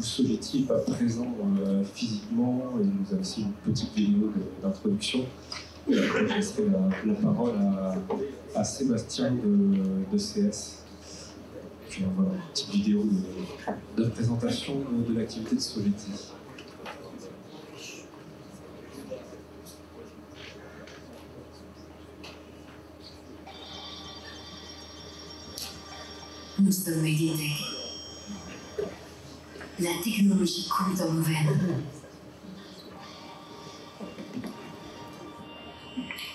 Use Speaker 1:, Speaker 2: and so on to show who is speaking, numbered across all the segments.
Speaker 1: Soletti n'est pas présent euh, physiquement et nous
Speaker 2: avons aussi une petite vidéo d'introduction. Et après, je laisserai la, parole à, Sébastien de, de CS. Puis voilà, une petite vidéo de, présentation de, l'activité de Soletti. Nous sommes la technologie coule dans nos veines.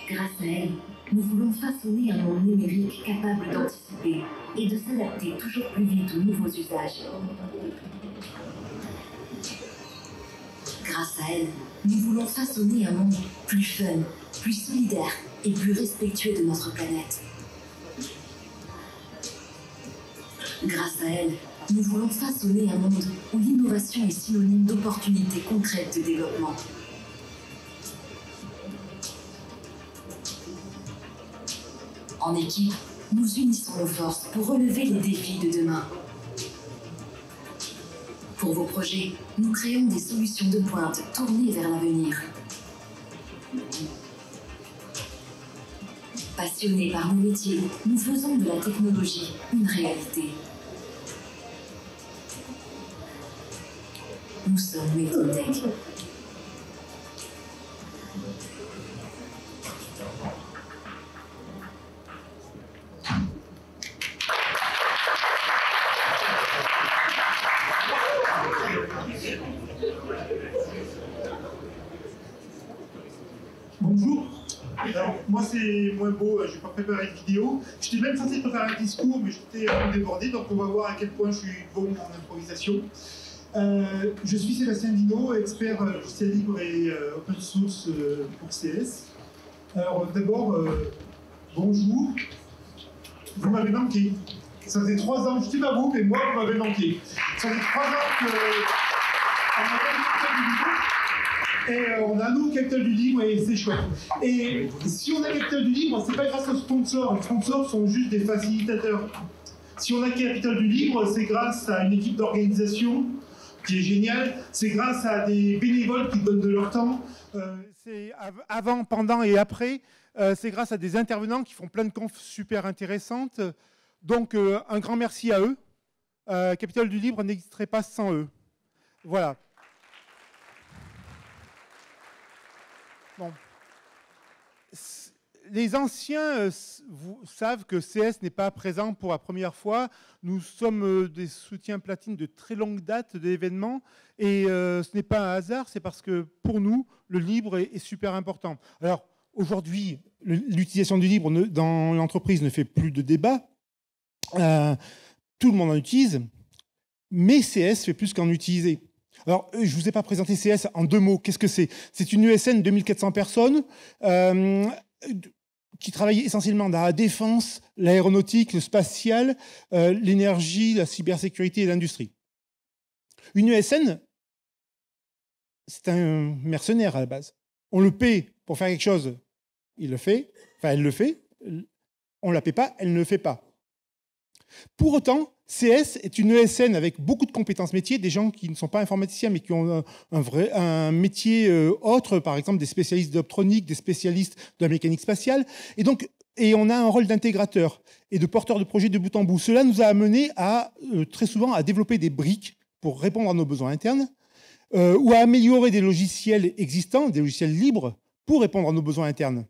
Speaker 2: Grâce à elle, nous voulons façonner un monde numérique capable d'anticiper et de s'adapter toujours plus vite aux nouveaux usages. Grâce à elle, nous voulons façonner un monde plus fun, plus solidaire et plus respectueux de notre planète. Grâce à elle, nous voulons façonner un monde où l'innovation est synonyme d'opportunités concrètes de développement. En équipe, nous unissons nos forces pour relever les défis de demain. Pour vos projets, nous créons des solutions de pointe tournées vers l'avenir. Passionnés par nos métiers, nous faisons de la technologie une réalité. Bonjour.
Speaker 3: Alors, moi, c'est moins beau, euh, je n'ai pas préparé de vidéo. J'étais même censé préparer un discours, mais j'étais un euh, débordé, donc on va voir à quel point je suis bon en improvisation. Euh, je suis Sébastien Dino, expert logiciel libre et open source euh, pour CS. Alors euh, d'abord, bonjour. Vous m'avez manqué. Ça fait trois ans, je ne sais pas vous, mais moi, vous m'avez manqué. Ça fait trois ans que... On a du libre, et on a nous Capital du livre. et c'est chouette. Et si on a Capital du Libre, c'est pas grâce aux sponsors. Les sponsors sont juste des facilitateurs. Si on a Capital du livre, c'est grâce à une équipe d'organisation c'est génial. C'est grâce à des bénévoles qui donnent de leur temps. Euh, c'est avant, pendant et après. Euh, c'est grâce à des intervenants qui font plein de confs super intéressantes. Donc, euh, un grand merci à eux. Capitole du Libre n'existerait pas sans eux. Voilà. les anciens euh, savent que CS n'est pas présent pour la première fois. Nous sommes euh, des soutiens platine de très longue date d'événements. Et euh, ce n'est pas un hasard, c'est parce que pour nous, le libre est, super important. Alors, aujourd'hui, l'utilisation du libre dans l'entreprise ne fait plus de débat. tout le monde en utilise. Mais CS fait plus qu'en utiliser. Alors, je ne vous ai pas présenté CS en deux mots. Qu'est-ce que c'est C'est une USN e 2400 personnes qui travaillent essentiellement dans la défense, l'aéronautique, le spatial, euh, l'énergie, la cybersécurité et l'industrie. Une ESN, c'est un mercenaire à la base. On le paie pour faire quelque chose, il le fait, enfin elle le fait, on ne la paie pas, elle ne le fait pas. Pour autant, CS est une ESN avec beaucoup de compétences métiers, des gens qui ne sont pas informaticiens mais qui ont un, vrai, métier euh, autre, par exemple des spécialistes d'optronique, des spécialistes de la mécanique spatiale. Et donc, et on a un rôle d'intégrateur et de porteur de projet de bout en bout. Cela nous a amené à, euh, très souvent à développer des briques pour répondre à nos besoins internes euh, ou à améliorer des logiciels existants, des logiciels libres pour répondre à nos besoins internes.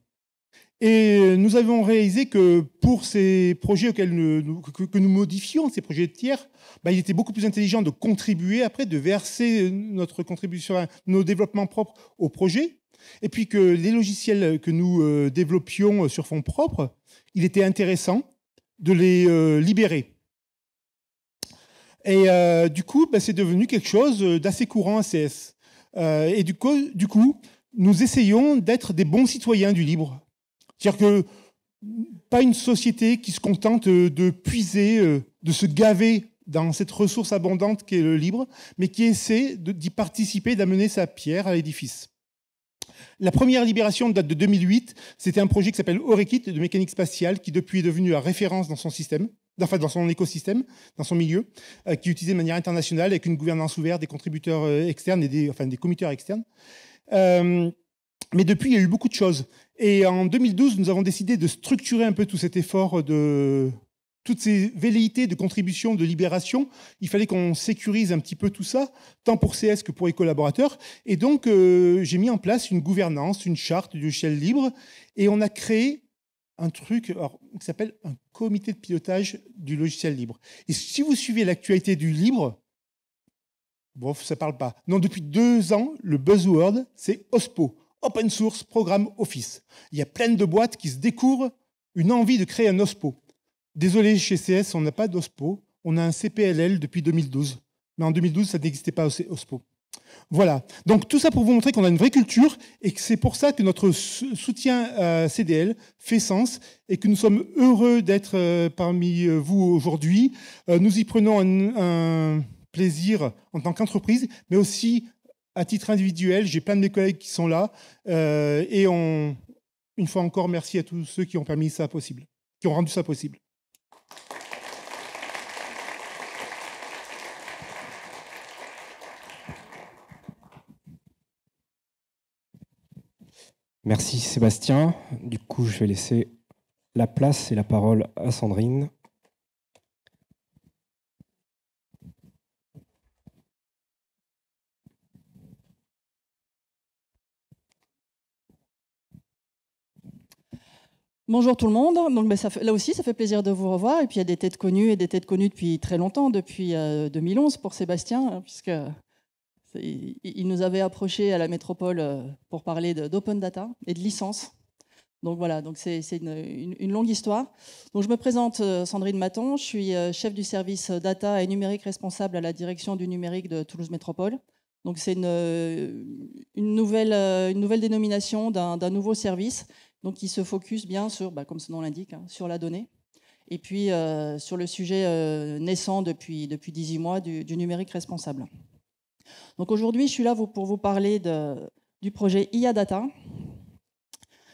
Speaker 3: Et nous avons réalisé que pour ces projets auxquels que, nous modifions, ces projets de tiers, bah, il était beaucoup plus intelligent de contribuer après, de verser notre contribution, nos développements propres au projet. Et puis que les logiciels que nous euh, développions sur fonds propres, il était intéressant de les euh, libérer. Et euh, du coup, bah, c'est devenu quelque chose d'assez courant à CS. et du coup, nous essayons d'être des bons citoyens du libre c'est-à-dire que pas une société qui se contente euh, de puiser, euh, de se gaver dans cette ressource abondante qu'est le libre, mais qui essaie d'y participer, d'amener sa pierre à l'édifice. La première libération date de 2008. C'était un projet qui s'appelle Orekit de mécanique spatiale, qui depuis est devenu la référence dans son système, enfin dans son écosystème, dans son milieu, euh, qui est utilisé de manière internationale avec une gouvernance ouverte, des contributeurs externes et des, enfin, des externes. mais depuis, il y a eu beaucoup de choses. Et en 2012, nous avons décidé de structurer un peu tout cet effort de toutes ces velléités de contribution, de libération. Il fallait qu'on sécurise un petit peu tout ça, tant pour CS que pour les collaborateurs. Et donc, euh, j'ai mis en place une gouvernance, une charte du logiciel libre, et on a créé un truc qui s'appelle un comité de pilotage du logiciel libre. Et si vous suivez l'actualité du libre, Bon, ça parle pas. Non, depuis deux ans, le buzzword, c'est OSPO, open source, programme Office. Il y a plein de boîtes qui se découvrent une envie de créer un OSPO. Désolé, chez CS, on n'a pas d'OSPO, on a un CPLL depuis 2012. Mais en 2012, ça n'existait pas OSPO. Voilà. Donc tout ça pour vous montrer qu'on a une vraie culture et que c'est pour ça que notre soutien à euh, CDL fait sens et que nous sommes heureux d'être euh, parmi euh, vous aujourd'hui. Nous y prenons un, un plaisir en tant qu'entreprise, mais aussi à titre individuel. J'ai plein de mes collègues qui sont là. Euh, et on, une fois encore, merci à tous ceux qui ont permis ça possible, qui ont rendu ça possible.
Speaker 2: Merci Sébastien. Du coup, je vais laisser la place
Speaker 1: et la parole à Sandrine.
Speaker 4: Bonjour tout le monde. Donc, ben, là aussi, ça fait plaisir de vous revoir. Et puis, il y a des têtes connues et des têtes connues depuis très longtemps, depuis 2011 euh, pour Sébastien, hein, puisque il nous avait approché à la métropole euh, pour parler d'open data et de licence. Donc voilà, donc c'est une, longue histoire. Donc je me présente euh, Sandrine Maton, je suis chef du service data et numérique responsable à la direction du numérique de Toulouse Métropole. Donc c'est une, nouvelle, une nouvelle dénomination d'un nouveau service donc, il se focus bien sur, bah, comme son nom l'indique, hein, sur la donnée. Et puis, euh, sur le sujet euh, naissant depuis, depuis 18 mois du, numérique responsable. Donc, aujourd'hui, je suis là pour vous parler du projet IA Data,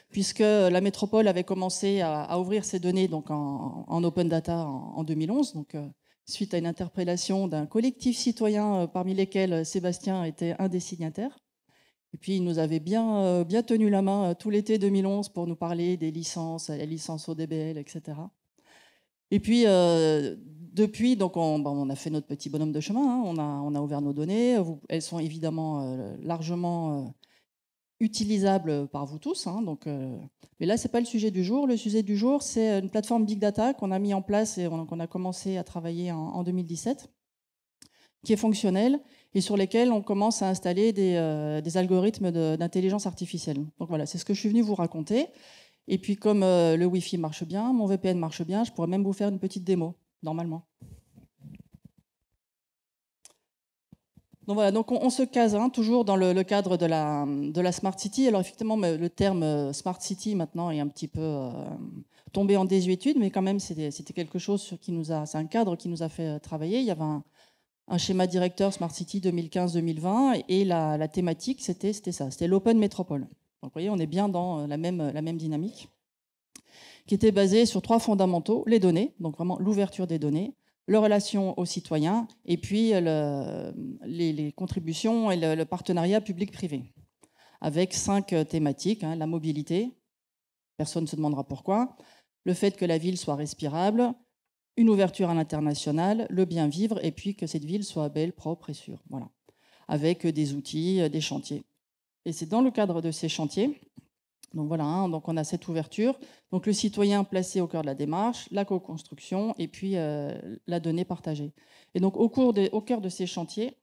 Speaker 4: puisque la métropole avait commencé à, ouvrir ses données donc en, open data en, 2011. Donc, euh, suite à une interpellation d'un collectif citoyen parmi lesquels Sébastien était un des signataires. Et puis, il nous avait bien, euh, bien tenu la main euh, tout l'été 2011 pour nous parler des licences, les licences ODBL, etc. Et puis, euh, depuis, donc ben, on, a fait notre petit bonhomme de chemin, hein. on, a, on, a, ouvert nos données, elles sont évidemment largement utilisables par vous tous. Hein. donc, mais là, ce n'est pas le sujet du jour. Le sujet du jour, c'est une plateforme Big Data qu'on a mis en place et qu'on a commencé à travailler en 2017 qui est fonctionnel et sur lesquels on commence à installer des, euh, algorithmes d'intelligence artificielle. Donc voilà, c'est ce que je suis venu vous raconter. Et puis comme euh, le Wi-Fi marche bien, mon VPN marche bien, je pourrais même vous faire une petite démo, normalement. Donc voilà, donc on, se case hein, toujours dans le, cadre de la, de la, Smart City. Alors effectivement, le terme euh, Smart City maintenant est un petit peu tombé en désuétude, mais quand même c'était quelque chose qui nous a, c'est un cadre qui nous a fait travailler. Il y avait un, un schéma directeur Smart City 2015-2020 et la, thématique, c'était ça, c'était l'Open Métropole. Donc vous voyez, on est bien dans euh, la même, la même dynamique, qui était basée sur trois fondamentaux, les données, donc vraiment l'ouverture des données, leur relation aux citoyens et puis euh, les, contributions et le, partenariat public-privé, avec cinq euh, thématiques, hein, la mobilité, personne ne se demandera pourquoi, le fait que la ville soit respirable, une ouverture à l'international, le bien vivre, et puis que cette ville soit belle, propre et sûre. Voilà. Avec des outils, euh, des chantiers. Et c'est dans le cadre de ces chantiers, donc voilà, hein, donc on a cette ouverture. Donc le citoyen placé au cœur de la démarche, la co-construction et puis euh, la donnée partagée. Et donc au, cours au cœur de ces chantiers,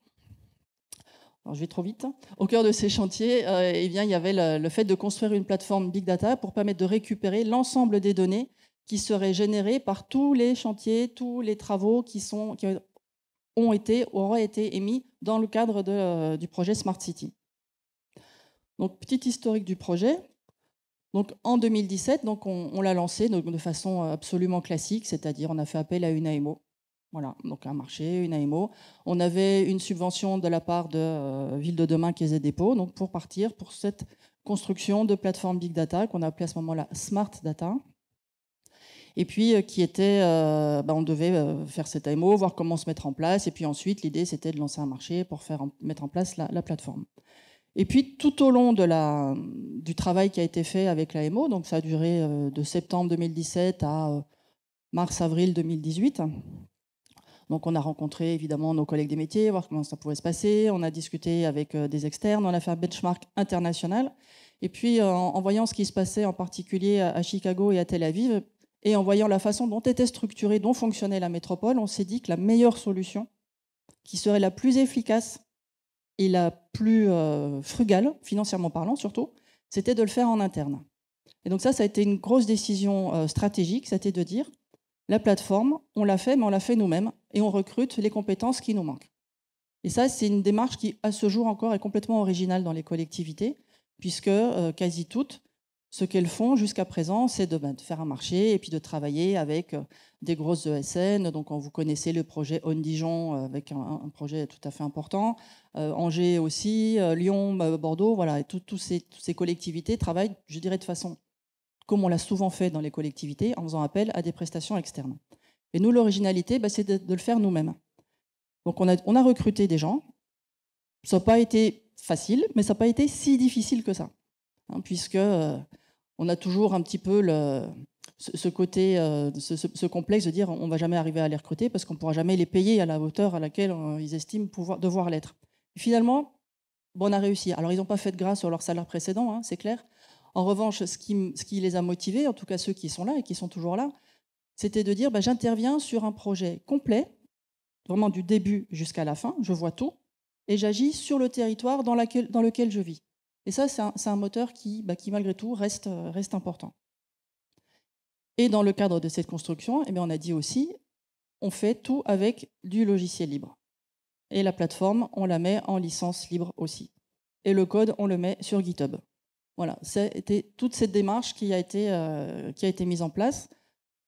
Speaker 4: alors je vais trop vite, hein, au cœur de ces chantiers, euh, eh bien, il y avait le, fait de construire une plateforme Big Data pour permettre de récupérer l'ensemble des données qui serait générée par tous les chantiers, tous les travaux qui, sont, ont été, auraient été émis dans le cadre euh, du projet Smart City. Donc, petit historique du projet. Donc, en 2017, donc, on, l'a lancé de façon absolument classique, c'est-à-dire on a fait appel à une AMO. Voilà, donc un marché, une AMO. On avait une subvention de la part de euh, Ville de Demain, Caisse des dépôts, donc pour partir pour cette construction de plateforme Big Data qu'on a appelée à ce moment-là Smart Data et puis euh, qui était, euh, bah, on devait euh, faire cette AMO, voir comment se mettre en place, et puis ensuite l'idée c'était de lancer un marché pour faire mettre en place la, plateforme. Et puis tout au long de la, du travail qui a été fait avec l'AMO, donc ça a duré de septembre 2017 à mars-avril 2018. Donc on a rencontré évidemment nos collègues des métiers, voir comment ça pouvait se passer, on a discuté avec des externes, on a fait un benchmark international. Et puis en voyant ce qui se passait en particulier à Chicago et à Tel Aviv, et en voyant la façon dont était structurée, dont fonctionnait la métropole, on s'est dit que la meilleure solution, qui serait la plus efficace et la plus euh, frugale, financièrement parlant surtout, c'était de le faire en interne. Et donc ça, ça a été une grosse décision euh, stratégique, c'était de dire, la plateforme, on l'a fait, mais on l'a fait nous-mêmes, et on recrute les compétences qui nous manquent. Et ça, c'est une démarche qui, à ce jour encore, est complètement originale dans les collectivités, puisque euh, quasi toutes ce qu'elles font jusqu'à présent, c'est ben, de, faire un marché et puis de travailler avec euh, des grosses ESN. Donc, vous connaissez le projet On Dijon, euh, avec un, projet tout à fait important. Euh, Angers aussi, Lyon, Bordeaux, voilà. toutes ces collectivités travaillent, je dirais, de façon, comme on l'a souvent fait dans les collectivités, en faisant appel à des prestations externes. Et nous, l'originalité, ben, c'est de, le faire nous-mêmes. Donc, on a, recruté des gens. Ça n'a pas été facile, mais ça n'a pas été si difficile que ça. Hein, puisque on a toujours un petit peu ce, côté, euh, ce, complexe de dire on va jamais arriver à les recruter parce qu'on pourra jamais les payer à la hauteur à laquelle euh, ils estiment pouvoir, devoir l'être. Finalement, bon, on a réussi. Alors, ils n'ont pas fait de grâce sur leur salaire précédent, hein, c'est clair. En revanche, ce qui, les a motivés, en tout cas ceux qui sont là et qui sont toujours là, c'était de dire bah, j'interviens sur un projet complet, vraiment du début jusqu'à la fin, je vois tout, et j'agis sur le territoire dans lequel je vis. Et ça, c'est un, moteur bah, qui, malgré tout, euh, reste, important. Et dans le cadre de cette construction, eh on a dit aussi, on fait tout avec du logiciel libre. Et la plateforme, on la met en licence libre aussi. Et le code, on le met sur GitHub. Voilà, c'était toute cette démarche qui a, été, euh, qui mise en place.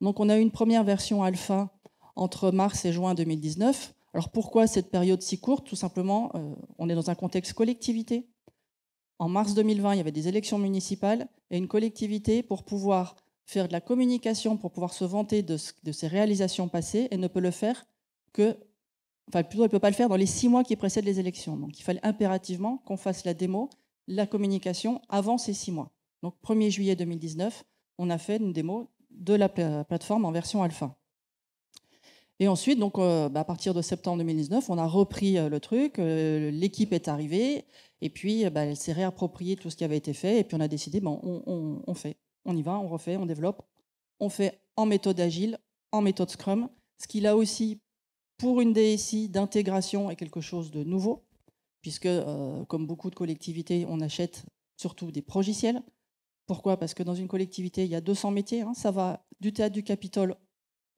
Speaker 4: Donc on a eu une première version alpha entre mars et juin 2019. Alors pourquoi cette période si courte Tout simplement, euh, on est dans un contexte collectivité. En mars 2020, il y avait des élections municipales et une collectivité pour pouvoir faire de la communication, pour pouvoir se vanter de, ses réalisations passées, et ne peut le faire que, enfin plutôt, elle ne peut pas le faire dans les six mois qui précèdent les élections. Donc il fallait impérativement qu'on fasse la démo, la communication avant ces six mois. Donc 1er juillet 2019, on a fait une démo de la plateforme en version alpha. Et ensuite, donc, euh, bah, à partir de septembre 2019, on a repris euh, le truc, euh, l'équipe est arrivée, et puis, euh, bah, elle s'est réappropriée tout ce qui avait été fait. Et puis, on a décidé, bon, on, fait. On y va, on refait, on développe. On fait en méthode agile, en méthode Scrum. Ce qui, là aussi, pour une DSI d'intégration, est quelque chose de nouveau. Puisque, euh, comme beaucoup de collectivités, on achète surtout des progiciels. Pourquoi Parce que dans une collectivité, il y a 200 métiers. Hein. ça va du théâtre du Capitole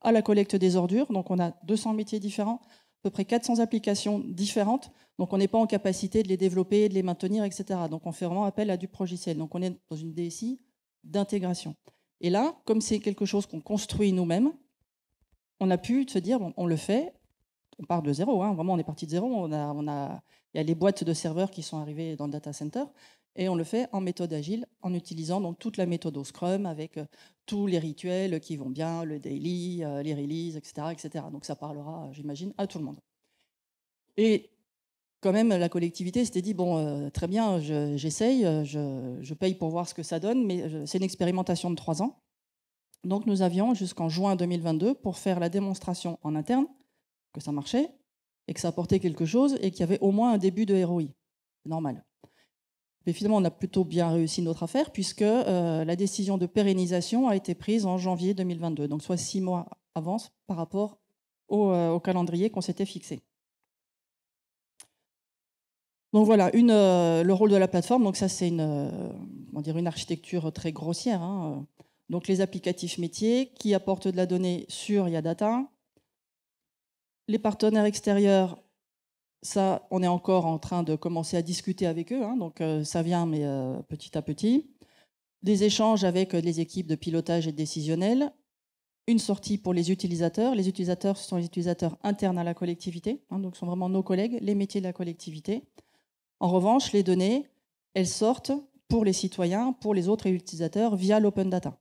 Speaker 4: à la collecte des ordures. Donc, on a 200 métiers différents peu près 400 applications différentes. Donc, on n'est pas en capacité de les développer, de les maintenir, etc. Donc, on fait vraiment appel à du progiciel. Donc, on est dans une DSI d'intégration. Et là, comme c'est quelque chose qu'on construit nous-mêmes, on a pu se dire, on le fait, on part de zéro, hein. vraiment on est parti de zéro, on a, on a, il y a les boîtes de serveurs qui sont arrivées dans le data center, et on le fait en méthode agile, en utilisant donc toute la méthode au Scrum avec euh, tous les rituels qui vont bien, le daily, euh, les releases, etc., etc. Donc ça parlera, euh, j'imagine, à tout le monde. Et quand même, la collectivité s'était dit bon, très bien, j'essaye, je, paye pour voir ce que ça donne, mais c'est une expérimentation de trois ans. Donc nous avions jusqu'en juin 2022 pour faire la démonstration en interne que ça marchait et que ça apportait quelque chose et qu'il y avait au moins un début de ROI. Normal. Mais finalement, on a plutôt bien réussi notre affaire puisque euh, la décision de pérennisation a été prise en janvier 2022, donc soit six mois avance par rapport euh, au, calendrier qu'on s'était fixé. Donc voilà, euh, le rôle de la plateforme, donc ça c'est une, architecture très grossière. Hein, donc les applicatifs métiers qui apportent de la donnée sur Yadata, les partenaires extérieurs ça, on est encore en train de commencer à discuter avec eux, hein, donc euh, ça vient, mais euh, petit à petit. Des échanges avec euh, les équipes de pilotage et décisionnel. Une sortie pour les utilisateurs. Les utilisateurs, ce sont les utilisateurs internes à la collectivité, hein, donc ce sont vraiment nos collègues, les métiers de la collectivité. En revanche, les données, elles sortent pour les citoyens, pour les autres utilisateurs via l'open data.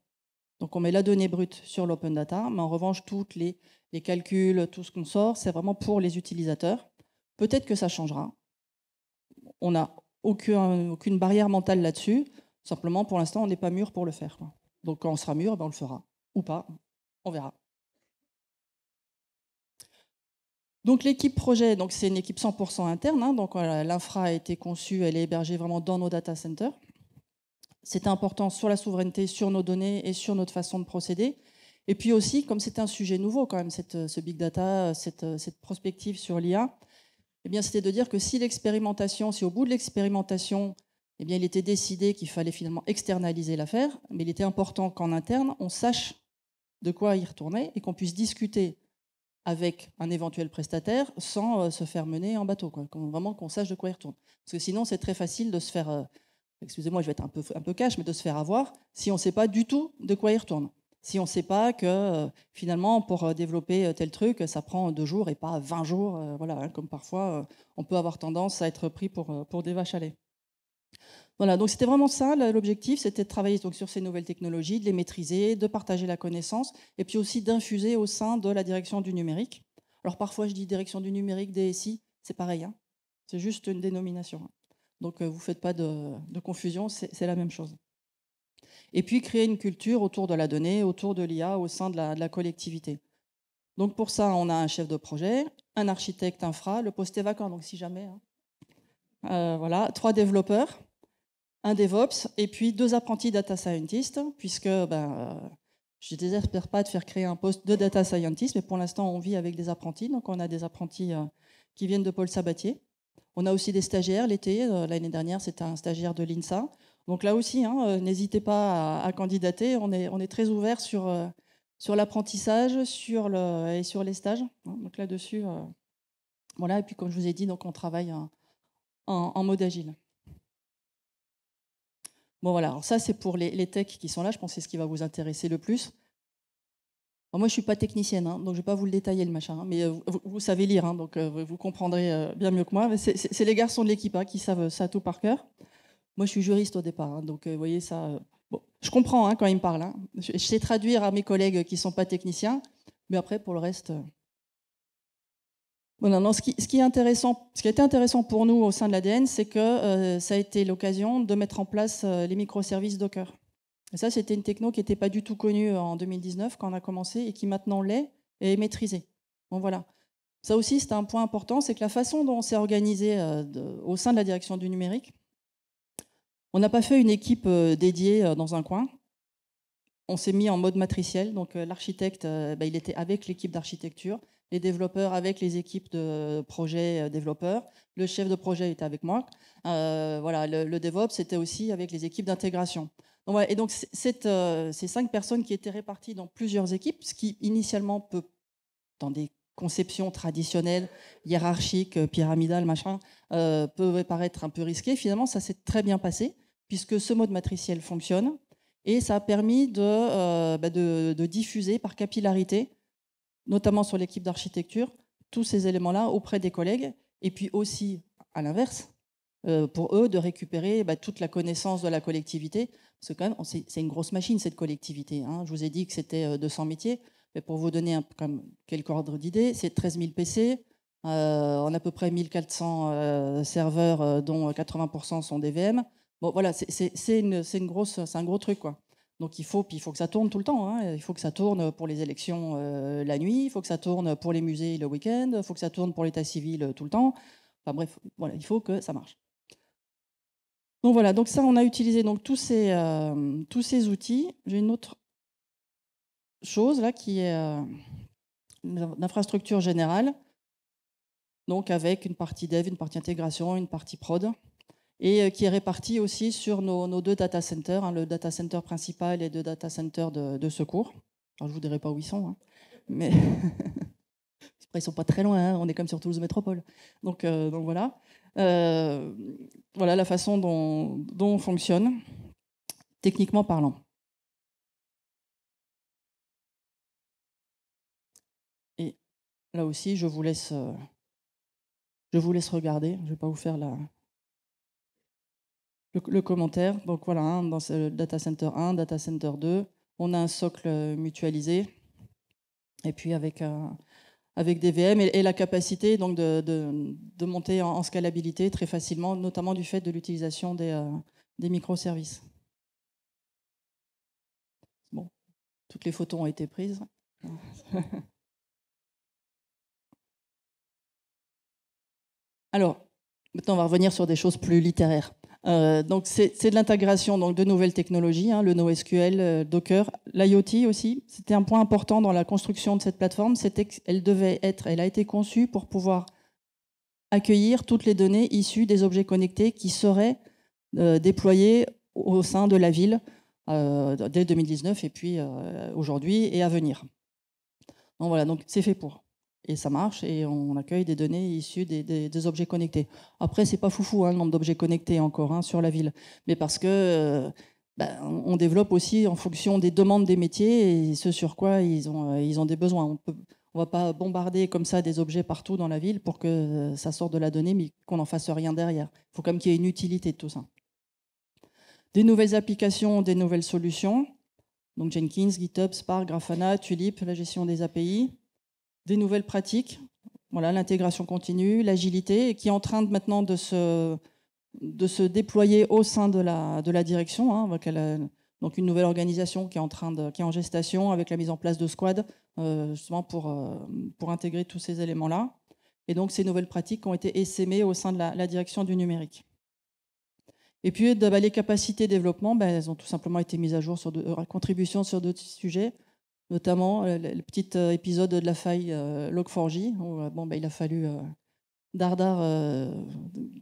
Speaker 4: Donc on met la donnée brute sur l'open data, mais en revanche, toutes les calculs, tout ce qu'on sort, c'est vraiment pour les utilisateurs. Peut-être que ça changera. On n'a aucune barrière mentale là-dessus. Simplement, pour l'instant, on n'est pas mûr pour le faire. Donc, quand on sera mûr, ben, on le fera. Ou pas, on verra. Donc l'équipe projet, donc c'est une équipe 100% interne. Hein. donc l'infra a été conçue, elle est hébergée vraiment dans nos data centers. C'est important sur la souveraineté, sur nos données et sur notre façon de procéder. Et puis aussi, comme c'est un sujet nouveau quand même, ce big data, cette, cette prospective sur l'IA, eh c'était de dire que si l'expérimentation, si au bout de l'expérimentation, eh bien, il était décidé qu'il fallait finalement externaliser l'affaire, mais il était important qu'en interne, on sache de quoi y retourner et qu'on puisse discuter avec un éventuel prestataire sans euh, se faire mener en bateau, vraiment qu'on sache de quoi il retourne. Parce que sinon, c'est très facile de se faire, euh, excusez-moi, je vais être un peu, un peu cash, mais de se faire avoir si on ne sait pas du tout de quoi il retourne si on ne sait pas que euh, finalement, pour euh, développer euh, tel truc, ça prend deux jours et pas 20 jours, voilà, hein, comme parfois on peut avoir tendance à être pris pour, pour des vaches à lait. Voilà, donc c'était vraiment ça l'objectif, c'était de travailler donc sur ces nouvelles technologies, de les maîtriser, de partager la connaissance, et puis aussi d'infuser au sein de la direction du numérique. Alors parfois je dis direction du numérique, DSI, c'est pareil, hein. c'est juste une dénomination. Donc vous ne faites pas de confusion, c'est la même chose et puis créer une culture autour de la donnée, autour de l'IA au sein de la, collectivité. Donc pour ça, on a un chef de projet, un architecte infra, le poste est vacant, donc si jamais. Hein. Euh, voilà, trois développeurs, un DevOps et puis deux apprentis data scientists, puisque ben, euh, je ne désespère pas de faire créer un poste de data scientist, mais pour l'instant, on vit avec des apprentis. Donc, on a des apprentis euh, qui viennent de Paul Sabatier. On a aussi des stagiaires l'été. L'année dernière, c'était un stagiaire de l'INSA. Donc là aussi, hein, euh, n'hésitez pas à, candidater. On est, on est très ouvert sur, euh, sur l'apprentissage sur le, et sur les stages. Hein. donc là-dessus, euh, voilà. Et puis, comme je vous ai dit, donc, on travaille en, mode agile. Bon, voilà. Alors, ça, c'est pour les, techs qui sont là. Je pense que c'est ce qui va vous intéresser le plus. moi, je ne suis pas technicienne, hein, donc je ne vais pas vous le détailler, le machin. mais vous, vous, savez lire, donc vous comprendrez bien mieux que moi. C'est les garçons de l'équipe qui savent ça tout par cœur. Moi, je suis juriste au départ, hein, donc euh, vous voyez ça. Euh, bon, je comprends hein, quand il me parle. Hein. Je, sais traduire à mes collègues qui ne sont pas techniciens, mais après, pour le reste. Bon, euh, non, ce, qui, est intéressant, ce qui a été intéressant pour nous au sein de l'ADN, c'est que ça a été l'occasion de mettre en place les microservices Docker. Et ça, c'était une techno qui n'était pas du tout connue en 2019 quand on a commencé et qui maintenant l'est et est maîtrisée. Bon, voilà. Ça aussi, c'est un point important, c'est que la façon dont on s'est organisé au sein de la direction du numérique, on n'a pas fait une équipe euh, dédiée euh, dans un coin. On s'est mis en mode matriciel. Donc euh, l'architecte, bah, il était avec l'équipe d'architecture, les développeurs avec les équipes de projet développeurs. Le chef de projet était avec moi. voilà, le, DevOps c'était aussi avec les équipes d'intégration. et donc ces cinq personnes qui étaient réparties dans plusieurs équipes, ce qui initialement peut, dans des conceptions traditionnelles, hiérarchiques, pyramidales, machin, peut paraître un peu risqué. Finalement, ça s'est très bien passé puisque ce mode matriciel fonctionne. Et ça a permis euh, bah, de, diffuser par capillarité, notamment sur l'équipe d'architecture, tous ces éléments-là auprès des collègues. Et puis aussi, à l'inverse, euh, pour eux, de récupérer bah, toute la connaissance de la collectivité. Parce que quand même, c'est une grosse machine, cette collectivité. Hein. Je vous ai dit que c'était 200 euh, métiers. Mais pour vous donner un, quelques ordres d'idées, c'est 13 000 PC, on a à peu près 1400 serveurs, dont 80% sont des VM. Bon, voilà, c'est une, une grosse, un gros truc, quoi. Donc il faut, il faut que ça tourne tout le temps. Hein. Il faut que ça tourne pour les élections euh, la nuit, il faut que ça tourne pour les musées le week-end, il faut que ça tourne pour l'état civil euh, tout le temps. Enfin bref, voilà, il faut que ça marche. Donc voilà, donc ça, on a utilisé donc tous ces, euh, tous ces outils. J'ai une autre chose là qui est l'infrastructure générale, donc avec une partie dev, une partie intégration, une partie prod et euh, qui est réparti aussi sur nos, deux data centers, hein, le data center principal et deux data centers de, secours. Alors, je ne vous dirai pas où ils sont, hein, mais ils ne sont pas très loin, hein, on est comme sur Toulouse Métropole. Donc, euh, donc voilà. Euh, voilà la façon dont, on fonctionne, techniquement parlant.
Speaker 1: Et là aussi, je vous laisse,
Speaker 4: je vous laisse regarder. Je ne vais pas vous faire la, le, commentaire. Donc voilà, hein, dans ce data center 1, data center 2, on a un socle euh, mutualisé. Et puis avec, euh, avec des VM et, la capacité donc de, de, monter en, scalabilité très facilement, notamment du fait de l'utilisation des, euh, des microservices. Bon, toutes les photos ont été prises. Alors, maintenant on va revenir sur des choses plus littéraires. Euh, donc c'est de l'intégration de nouvelles technologies, hein, le NoSQL, euh, Docker, l'IoT aussi. C'était un point important dans la construction de cette plateforme. C'était devait être, elle a été conçue pour pouvoir accueillir toutes les données issues des objets connectés qui seraient euh, déployés au sein de la ville dès 2019 et puis aujourd'hui et à venir. Donc voilà, donc c'est fait pour et ça marche et on accueille des données issues des, objets connectés. Après, c'est pas foufou hein, le nombre d'objets connectés encore hein, sur la ville, mais parce que euh, ben, on développe aussi en fonction des demandes des métiers et ce sur quoi ils ont, euh, ils ont des besoins. On peut on va pas bombarder comme ça des objets partout dans la ville pour que euh, ça sorte de la donnée, mais qu'on n'en fasse rien derrière. Il faut quand même qu'il y ait une utilité de tout ça. Des nouvelles applications, des nouvelles solutions. Donc Jenkins, GitHub, Spark, Grafana, Tulip, la gestion des API des nouvelles pratiques, voilà, l'intégration continue, l'agilité, qui est en train de, maintenant de se, de se déployer au sein de la, de la direction, hein. donc une nouvelle organisation qui est, en train de, qui est en gestation avec la mise en place de squads, euh, justement pour, euh, pour intégrer tous ces éléments-là. Et donc ces nouvelles pratiques ont été essaimées au sein de la, direction du numérique. Et puis, bah, les capacités développement, bah, elles ont tout simplement été mises à jour sur de, euh, contributions sur d'autres sujets notamment euh, le, petit euh, épisode de la faille euh, Log4j, où bah, il a fallu dardard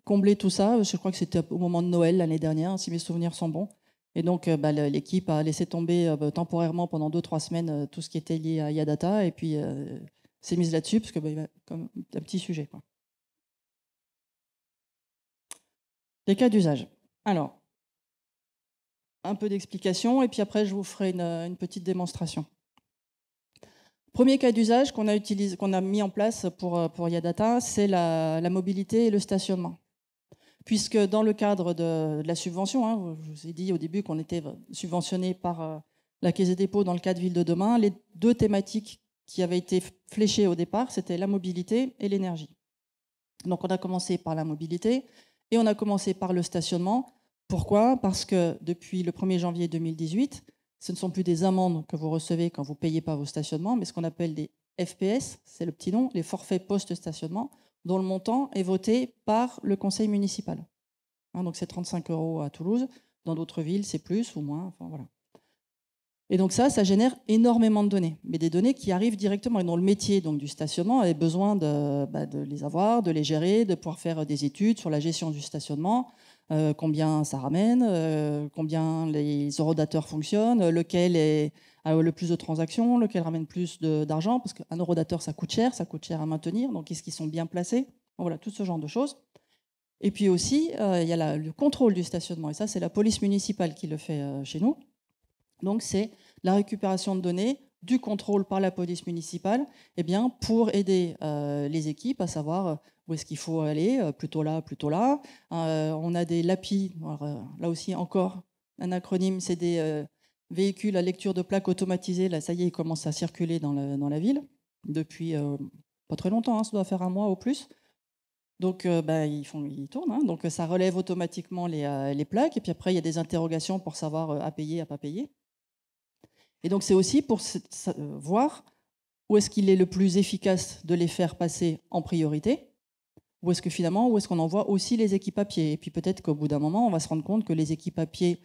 Speaker 4: combler tout ça. Je crois que c'était au moment de Noël l'année dernière, si mes souvenirs sont bons. Et donc, bah, l'équipe a laissé tomber bah, temporairement pendant 2-3 semaines tout ce qui était lié à Yadata, et puis s'est mise là-dessus parce que c'est comme un petit sujet. Les cas d'usage. Alors, un peu d'explication et puis après, je vous ferai une petite démonstration. Premier cas d'usage qu'on a, qu'on a mis en place pour, euh, pour Yadata, c'est la, mobilité et le stationnement. Puisque dans le cadre de, la subvention, hein, je vous ai dit au début qu'on était subventionné par euh, la Caisse des dépôts dans le cadre Ville de demain, les deux thématiques qui avaient été fléchées au départ, c'était la mobilité et l'énergie. Donc on a commencé par la mobilité et on a commencé par le stationnement. Pourquoi Parce que depuis le 1er janvier 2018, ce ne sont plus des amendes que vous recevez quand vous ne payez pas vos stationnements, mais ce qu'on appelle des FPS, c'est le petit nom, les forfaits post-stationnement, dont le montant est voté par le conseil municipal. Hein, donc c'est 35 euros à Toulouse. Dans d'autres villes, c'est plus ou moins. voilà. Et donc ça, ça génère énormément de données, mais des données qui arrivent directement et dont le métier donc, du stationnement avait besoin bah, de les avoir, de les gérer, de pouvoir faire des études sur la gestion du stationnement, euh, combien ça ramène, euh, combien les eurodateurs fonctionnent, lequel est a euh, le plus de transactions, lequel ramène plus d'argent, parce qu'un eurodateur, ça coûte cher, ça coûte cher à maintenir, donc est-ce qu'ils sont bien placés Voilà, tout ce genre de choses. Et puis aussi, il y a le contrôle du stationnement, et ça, c'est la police municipale qui le fait chez nous. Donc c'est la récupération de données du contrôle par la police municipale et eh bien, pour aider les équipes à savoir où est-ce qu'il faut aller, euh, plutôt là, plutôt là. Euh, on a des LAPI, euh, là aussi encore un acronyme, c'est des véhicules à lecture de plaques automatisées. Là, ça y est, ils commencent à circuler dans, la ville depuis pas très longtemps, hein, ça doit faire un mois au plus. Donc, ben, ils, font, tournent. Hein. donc, ça relève automatiquement les, les, plaques. Et puis après, il y a des interrogations pour savoir à payer, à pas payer. Et donc, c'est aussi pour voir où est-ce qu'il est le plus efficace de les faire passer en priorité ou est-ce que finalement, où est-ce qu'on envoie aussi les équipes à pied Et puis peut-être qu'au bout d'un moment, on va se rendre compte que les équipes à pied,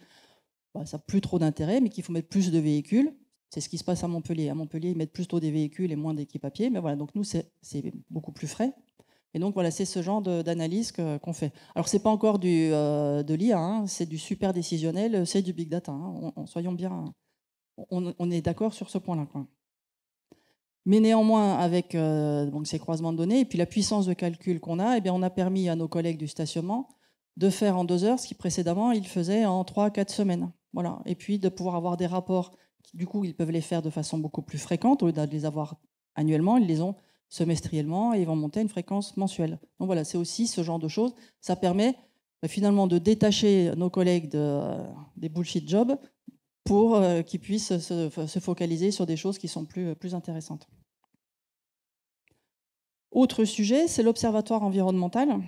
Speaker 4: bah, ça n'a plus trop d'intérêt, mais qu'il faut mettre plus de véhicules. C'est ce qui se passe à Montpellier. À Montpellier, ils mettent plutôt des véhicules et moins d'équipes à pied. Mais voilà, donc nous, c'est beaucoup plus frais. Et donc voilà, c'est ce genre d'analyse qu'on fait. Alors c'est pas encore du, euh, de l'IA, hein. c'est du super décisionnel, c'est du big data. Hein. soyons bien, on, on est d'accord sur ce point-là. Mais néanmoins, avec euh, ces croisements de données et puis la puissance de calcul qu'on a, eh bien, on a permis à nos collègues du stationnement de faire en deux heures ce qui précédemment ils faisaient en trois, quatre semaines. Voilà. Et puis de pouvoir avoir des rapports. Qui, du coup, ils peuvent les faire de façon beaucoup plus fréquente. Au lieu de les avoir annuellement, ils les ont semestriellement et ils vont monter à une fréquence mensuelle. Donc voilà, c'est aussi ce genre de choses. Ça permet bah, finalement de détacher nos collègues des bullshit jobs pour euh, qu'ils puissent se, focaliser sur des choses qui sont plus intéressantes. Autre sujet, c'est l'observatoire environnemental.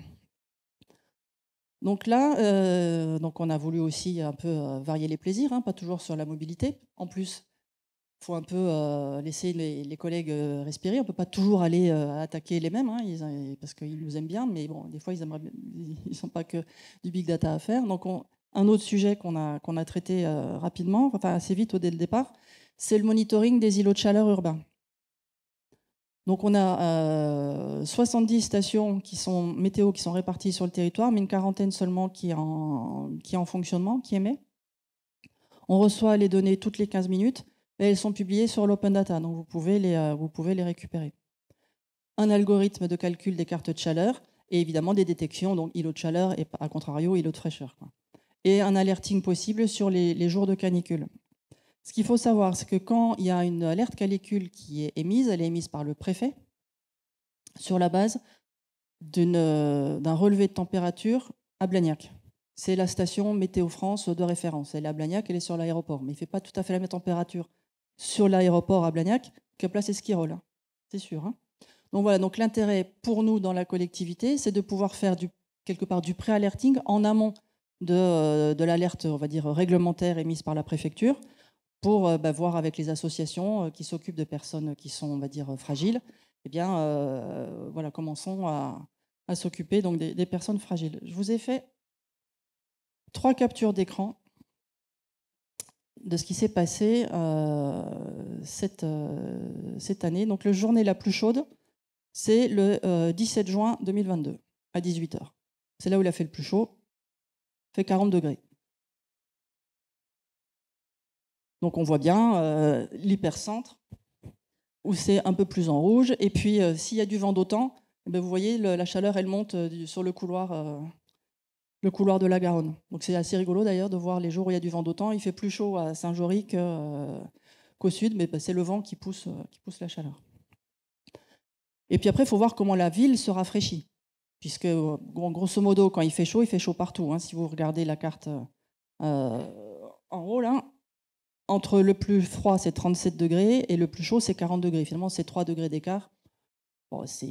Speaker 4: Donc là, euh, donc on a voulu aussi un peu euh, varier les plaisirs, hein, pas toujours sur la mobilité. En plus, il faut un peu euh, laisser les, collègues respirer. On ne peut pas toujours aller attaquer les mêmes, hein. parce qu'ils nous aiment bien, mais bon, des fois, ils ne sont pas que du big data à faire. Donc un autre sujet qu'on a, qu'on a traité rapidement, enfin assez vite au dès le départ, c'est le monitoring des îlots de chaleur urbains. Donc on a 70 euh, stations qui sont météo qui sont réparties sur le territoire, mais une quarantaine seulement qui est en, qui fonctionnement, qui émet. On reçoit les données toutes les 15 minutes mais elles sont publiées sur l'open data, donc vous pouvez, les, euh, vous pouvez les récupérer. Un algorithme de calcul des cartes de chaleur et évidemment des détections, donc îlot de chaleur et à contrario îlot de fraîcheur. Et un alerting possible sur les jours de canicule. Ce qu'il faut savoir, c'est que quand il y a une alerte calicule qui est émise, elle est émise par le préfet sur la base euh, d'un relevé de température à Blagnac. C'est la station Météo France de référence. Elle est à Blagnac, elle est sur l'aéroport, mais il ne fait pas tout à fait la même température sur l'aéroport à Blagnac que place Esquirol. Hein. C'est sûr. Hein. donc voilà, donc l'intérêt pour nous dans la collectivité, c'est de pouvoir faire du, quelque part du pré-alerting en amont de, euh, de l'alerte, on va dire, réglementaire émise par la préfecture pour euh, bah, voir avec les associations euh, qui s'occupent de personnes euh, qui sont, on va dire, fragiles, eh bien, voilà, commençons à, s'occuper donc des, personnes fragiles. Je vous ai fait trois captures d'écran de ce qui s'est passé cette, année. Donc, la journée la plus chaude, c'est le 17 juin 2022 à 18h. C'est là où il a fait le plus chaud, fait 40 degrés. Donc on voit bien euh, l'hypercentre où c'est un peu plus en rouge. Et puis euh, s'il y a du vent d'autant, eh ben, vous voyez la chaleur elle monte euh, sur le couloir, le couloir de la Garonne. Donc c'est assez rigolo d'ailleurs de voir les jours où il y a du vent d'autant. Il fait plus chaud à Saint-Jory qu'au sud, mais bah, c'est le vent qui pousse, la chaleur. Et puis après, il faut voir comment la ville se rafraîchit, puisque grosso modo, quand il fait chaud, il fait chaud partout. Hein. Si vous regardez la carte en haut entre le plus froid, c'est 37 degrés, et le plus chaud, c'est 40 degrés. Finalement, c'est 3 degrés d'écart. Bon, c'est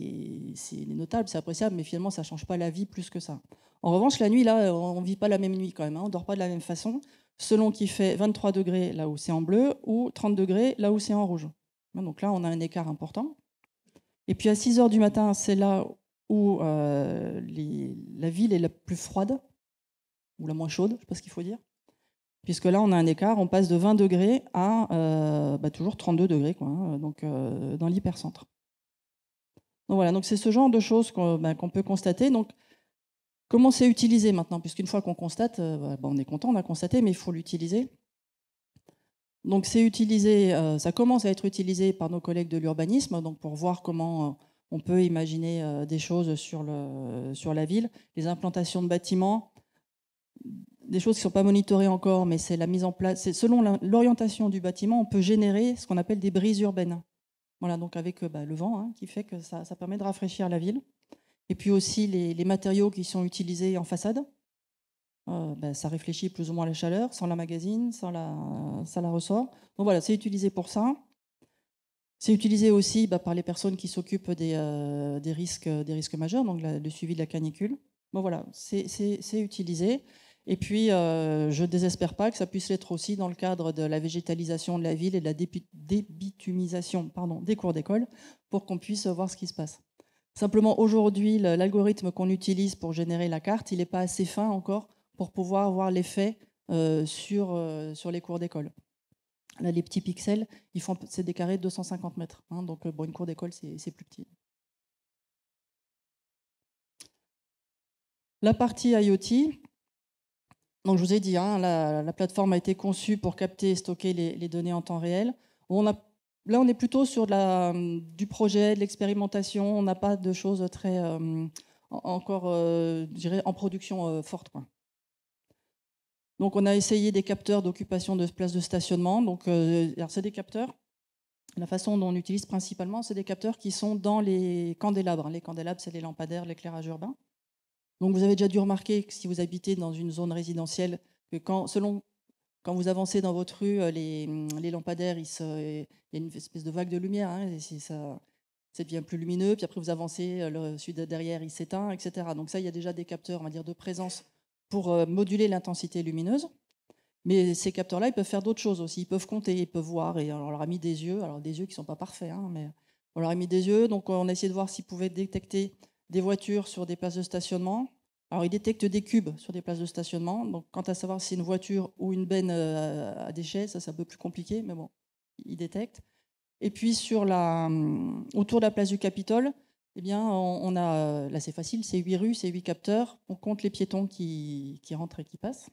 Speaker 4: notable, c'est appréciable, mais finalement, ça ne change pas la vie plus que ça. En revanche, la nuit, là, on ne vit pas la même nuit quand même. Hein. on ne dort pas de la même façon, selon qu'il fait 23 degrés là où c'est en bleu ou 30 degrés là où c'est en rouge. Hein, donc là, on a un écart important. Et puis à 6 heures du matin, c'est là où euh, la ville est la plus froide, ou la moins chaude, je ne sais pas ce qu'il faut dire puisque là, on a un écart, on passe de 20 degrés à euh, bah, toujours 32 degrés, quoi, hein, donc euh, dans l'hypercentre. Donc voilà, donc c'est ce genre de choses qu'on bah, peut constater. Donc, comment c'est utilisé maintenant Puisqu'une fois qu'on constate, euh, bah, on est content, on a constaté, mais il faut l'utiliser. Donc c'est utilisé, ça commence à être utilisé par nos collègues de l'urbanisme, donc pour voir comment on peut imaginer des choses sur la ville, les implantations de bâtiments, des choses qui ne sont pas monitorées encore, mais c'est la mise en place. C'est selon l'orientation du bâtiment, on peut générer ce qu'on appelle des brises urbaines. Voilà, donc avec euh, bah, le vent, hein, qui fait que ça, permet de rafraîchir la ville. Et puis aussi les, matériaux qui sont utilisés en façade. Euh, bah, ça réfléchit plus ou moins la chaleur, sans la magazine, sans la, ça la ressort. Donc voilà, c'est utilisé pour ça. C'est utilisé aussi bah, par les personnes qui s'occupent des, euh, risques, des risques majeurs, donc le suivi de la canicule. Bon voilà, c'est utilisé. Et puis, euh, je ne désespère pas que ça puisse l'être aussi dans le cadre de la végétalisation de la ville et de la débitumisation pardon, des cours d'école pour qu'on puisse voir ce qui se passe. Simplement, aujourd'hui, l'algorithme qu'on utilise pour générer la carte, il n'est pas assez fin encore pour pouvoir voir l'effet euh, sur, euh, sur les cours d'école. Là, les petits pixels, c'est des carrés de 250 mètres. Hein, donc, une cour d'école, c'est plus petit. La partie IoT, donc je vous ai dit, hein, la, plateforme a été conçue pour capter et stocker les, données en temps réel. On là, on est plutôt sur euh, du projet, de l'expérimentation. On n'a pas de choses très euh, encore, euh, en production forte. Donc on a essayé des capteurs d'occupation de places de stationnement. Donc c'est des capteurs. La façon dont on utilise principalement, c'est des capteurs qui sont dans les candélabres. Hein. Les candélabres, c'est les lampadaires, l'éclairage urbain. Donc vous avez déjà dû remarquer que si vous habitez dans une zone résidentielle, que quand, selon quand vous avancez dans votre rue, euh, hum, les, lampadaires, il, y a une espèce de vague de lumière, hein, ça, devient plus lumineux, puis après vous avancez, euh, le sud derrière, il s'éteint, etc. Donc ça, il y a déjà des capteurs, on va dire, de présence pour euh, moduler l'intensité lumineuse. Mais ces capteurs-là, ils peuvent faire d'autres choses aussi. Ils peuvent compter, ils peuvent voir, et on leur a mis des yeux, alors des yeux qui ne sont pas parfaits, hein, mais on leur a mis des yeux, donc on a essayé de voir s'ils pouvaient détecter des voitures sur des places de stationnement. Alors, il détecte des cubes sur des places de stationnement. Donc, quant à savoir si c'est une voiture ou une benne à euh, déchets, ça, c'est un peu plus compliqué, mais bon, il détecte. Et puis, sur la, hum, autour de la place du Capitole, eh bien, on, a, euh, là, c'est facile, c'est 8 rues, c'est 8 capteurs. On compte les piétons qui, rentrent et qui passent.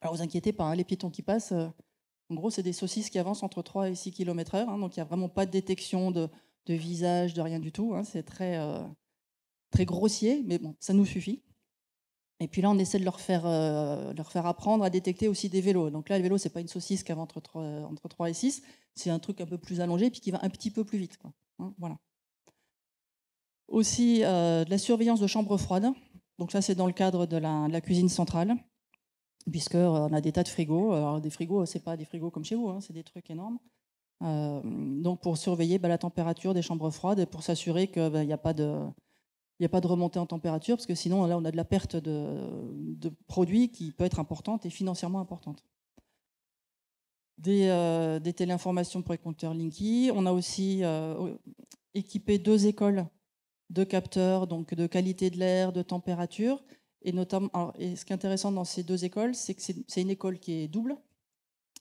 Speaker 4: Alors, vous inquiétez pas, hein, les piétons qui passent, euh, en gros, c'est des saucisses qui avancent entre 3 et 6 km/h. Hein. donc, il n'y a vraiment pas de détection de, visage, de rien du tout. Hein. c'est très très grossier, mais bon, ça nous suffit. Et puis là, on essaie de leur faire, euh, leur faire apprendre à détecter aussi des vélos. Donc là, le vélo, n'est pas une saucisse qui va entre 3, et 6, c'est un truc un peu plus allongé, puis qui va un petit peu plus vite. Hein, voilà. Aussi, euh, de la surveillance de chambres froides. Donc ça, c'est dans le cadre de la, cuisine centrale, puisqu'on euh, a des tas de frigos. Alors, des frigos, ce c'est pas des frigos comme chez vous, hein, c'est des trucs énormes. donc pour surveiller bah, la température des chambres froides et pour s'assurer qu'il bah, n'y a pas de il n'y a pas de remontée en température, parce que sinon, là, on a de la perte de, produits qui peut être importante et financièrement importante. Des, euh, téléinformations pour les compteurs Linky. On a aussi euh, équipé deux écoles de capteurs, donc de qualité de l'air, de température. Et, notamment, et ce qui est intéressant dans ces deux écoles, c'est que c'est une école qui est double.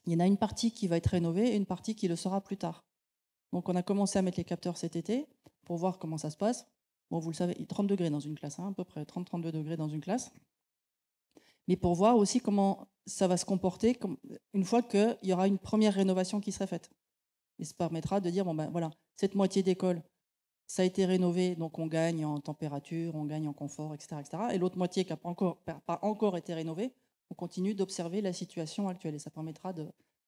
Speaker 4: Il y en a une partie qui va être rénovée et une partie qui le sera plus tard. Donc on a commencé à mettre les capteurs cet été pour voir comment ça se passe vous le savez, 30 degrés dans une classe, hein, à peu près 30-32 degrés dans une classe. Mais pour voir aussi comment ça va se comporter une fois qu'il y aura une première rénovation qui sera faite. Et ça permettra de dire, bon ben voilà, cette moitié d'école, ça a été rénové, donc on gagne en température, on gagne en confort, etc. et l'autre moitié qui n'a pas encore, été rénovée, on continue d'observer la situation actuelle et ça permettra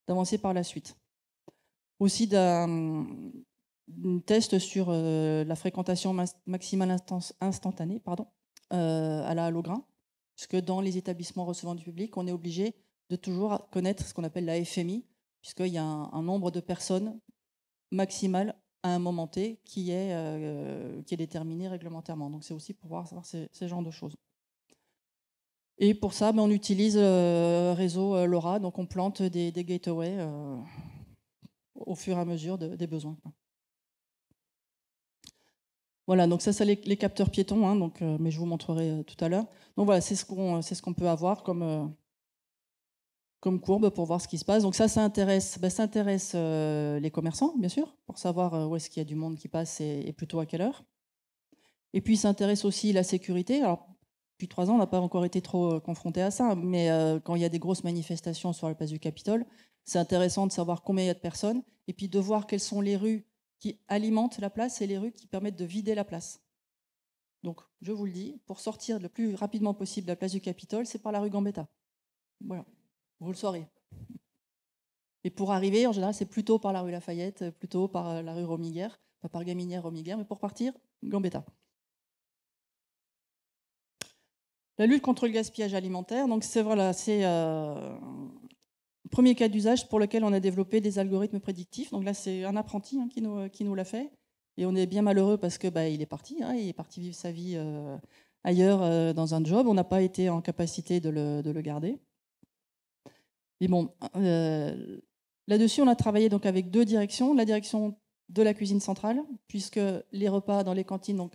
Speaker 4: d'avancer par la suite. Aussi, un test sur euh, la fréquentation maximale instantanée pardon, euh, à la Halograin, puisque dans les établissements recevant du public, on est obligé de toujours connaître ce qu'on appelle la FMI, puisqu'il y a un, nombre de personnes maximal à un moment T qui est, euh, qui est déterminé réglementairement. Donc c'est aussi pour voir savoir ces, genres de choses. Et pour ça, ben, on utilise réseau LoRa, donc on plante des, gateways au fur et à mesure des besoins. Voilà, donc ça, c'est les, capteurs piétons, hein, donc, euh, mais je vous montrerai euh, tout à l'heure. Donc voilà, c'est ce qu'on euh, ce peut avoir comme, comme courbe pour voir ce qui se passe. Donc ça, ça intéresse, ben, ça intéresse les commerçants, bien sûr, pour savoir où est-ce qu'il y a du monde qui passe et, plutôt à quelle heure. Et puis, ça intéresse aussi la sécurité. Alors, depuis trois ans, on n'a pas encore été trop confronté à ça, mais quand il y a des grosses manifestations sur la place du Capitole, c'est intéressant de savoir combien il y a de personnes et puis de voir quelles sont les rues qui alimentent la place et les rues qui permettent de vider la place. Donc, je vous le dis, pour sortir le plus rapidement possible de la place du Capitole, c'est par la rue Gambetta. Voilà, vous le saurez. Et pour arriver, en général, c'est plutôt par la rue Lafayette, euh, plutôt par euh, la rue Romiguerre, pas par Gaminière, Romiguerre, mais pour partir, Gambetta. La lutte contre le gaspillage alimentaire, donc c'est voilà, c'est euh, premier cas d'usage pour lequel on a développé des algorithmes prédictifs. Donc là, c'est un apprenti hein, qui nous, euh, qui nous l'a fait. Et on est bien malheureux parce que bah, il est parti. Hein. il est parti vivre sa vie euh, ailleurs euh, dans un job. On n'a pas été en capacité de le, de le garder. Mais bon, là-dessus, on a travaillé donc avec deux directions. La direction de la cuisine centrale, puisque les repas dans les cantines, donc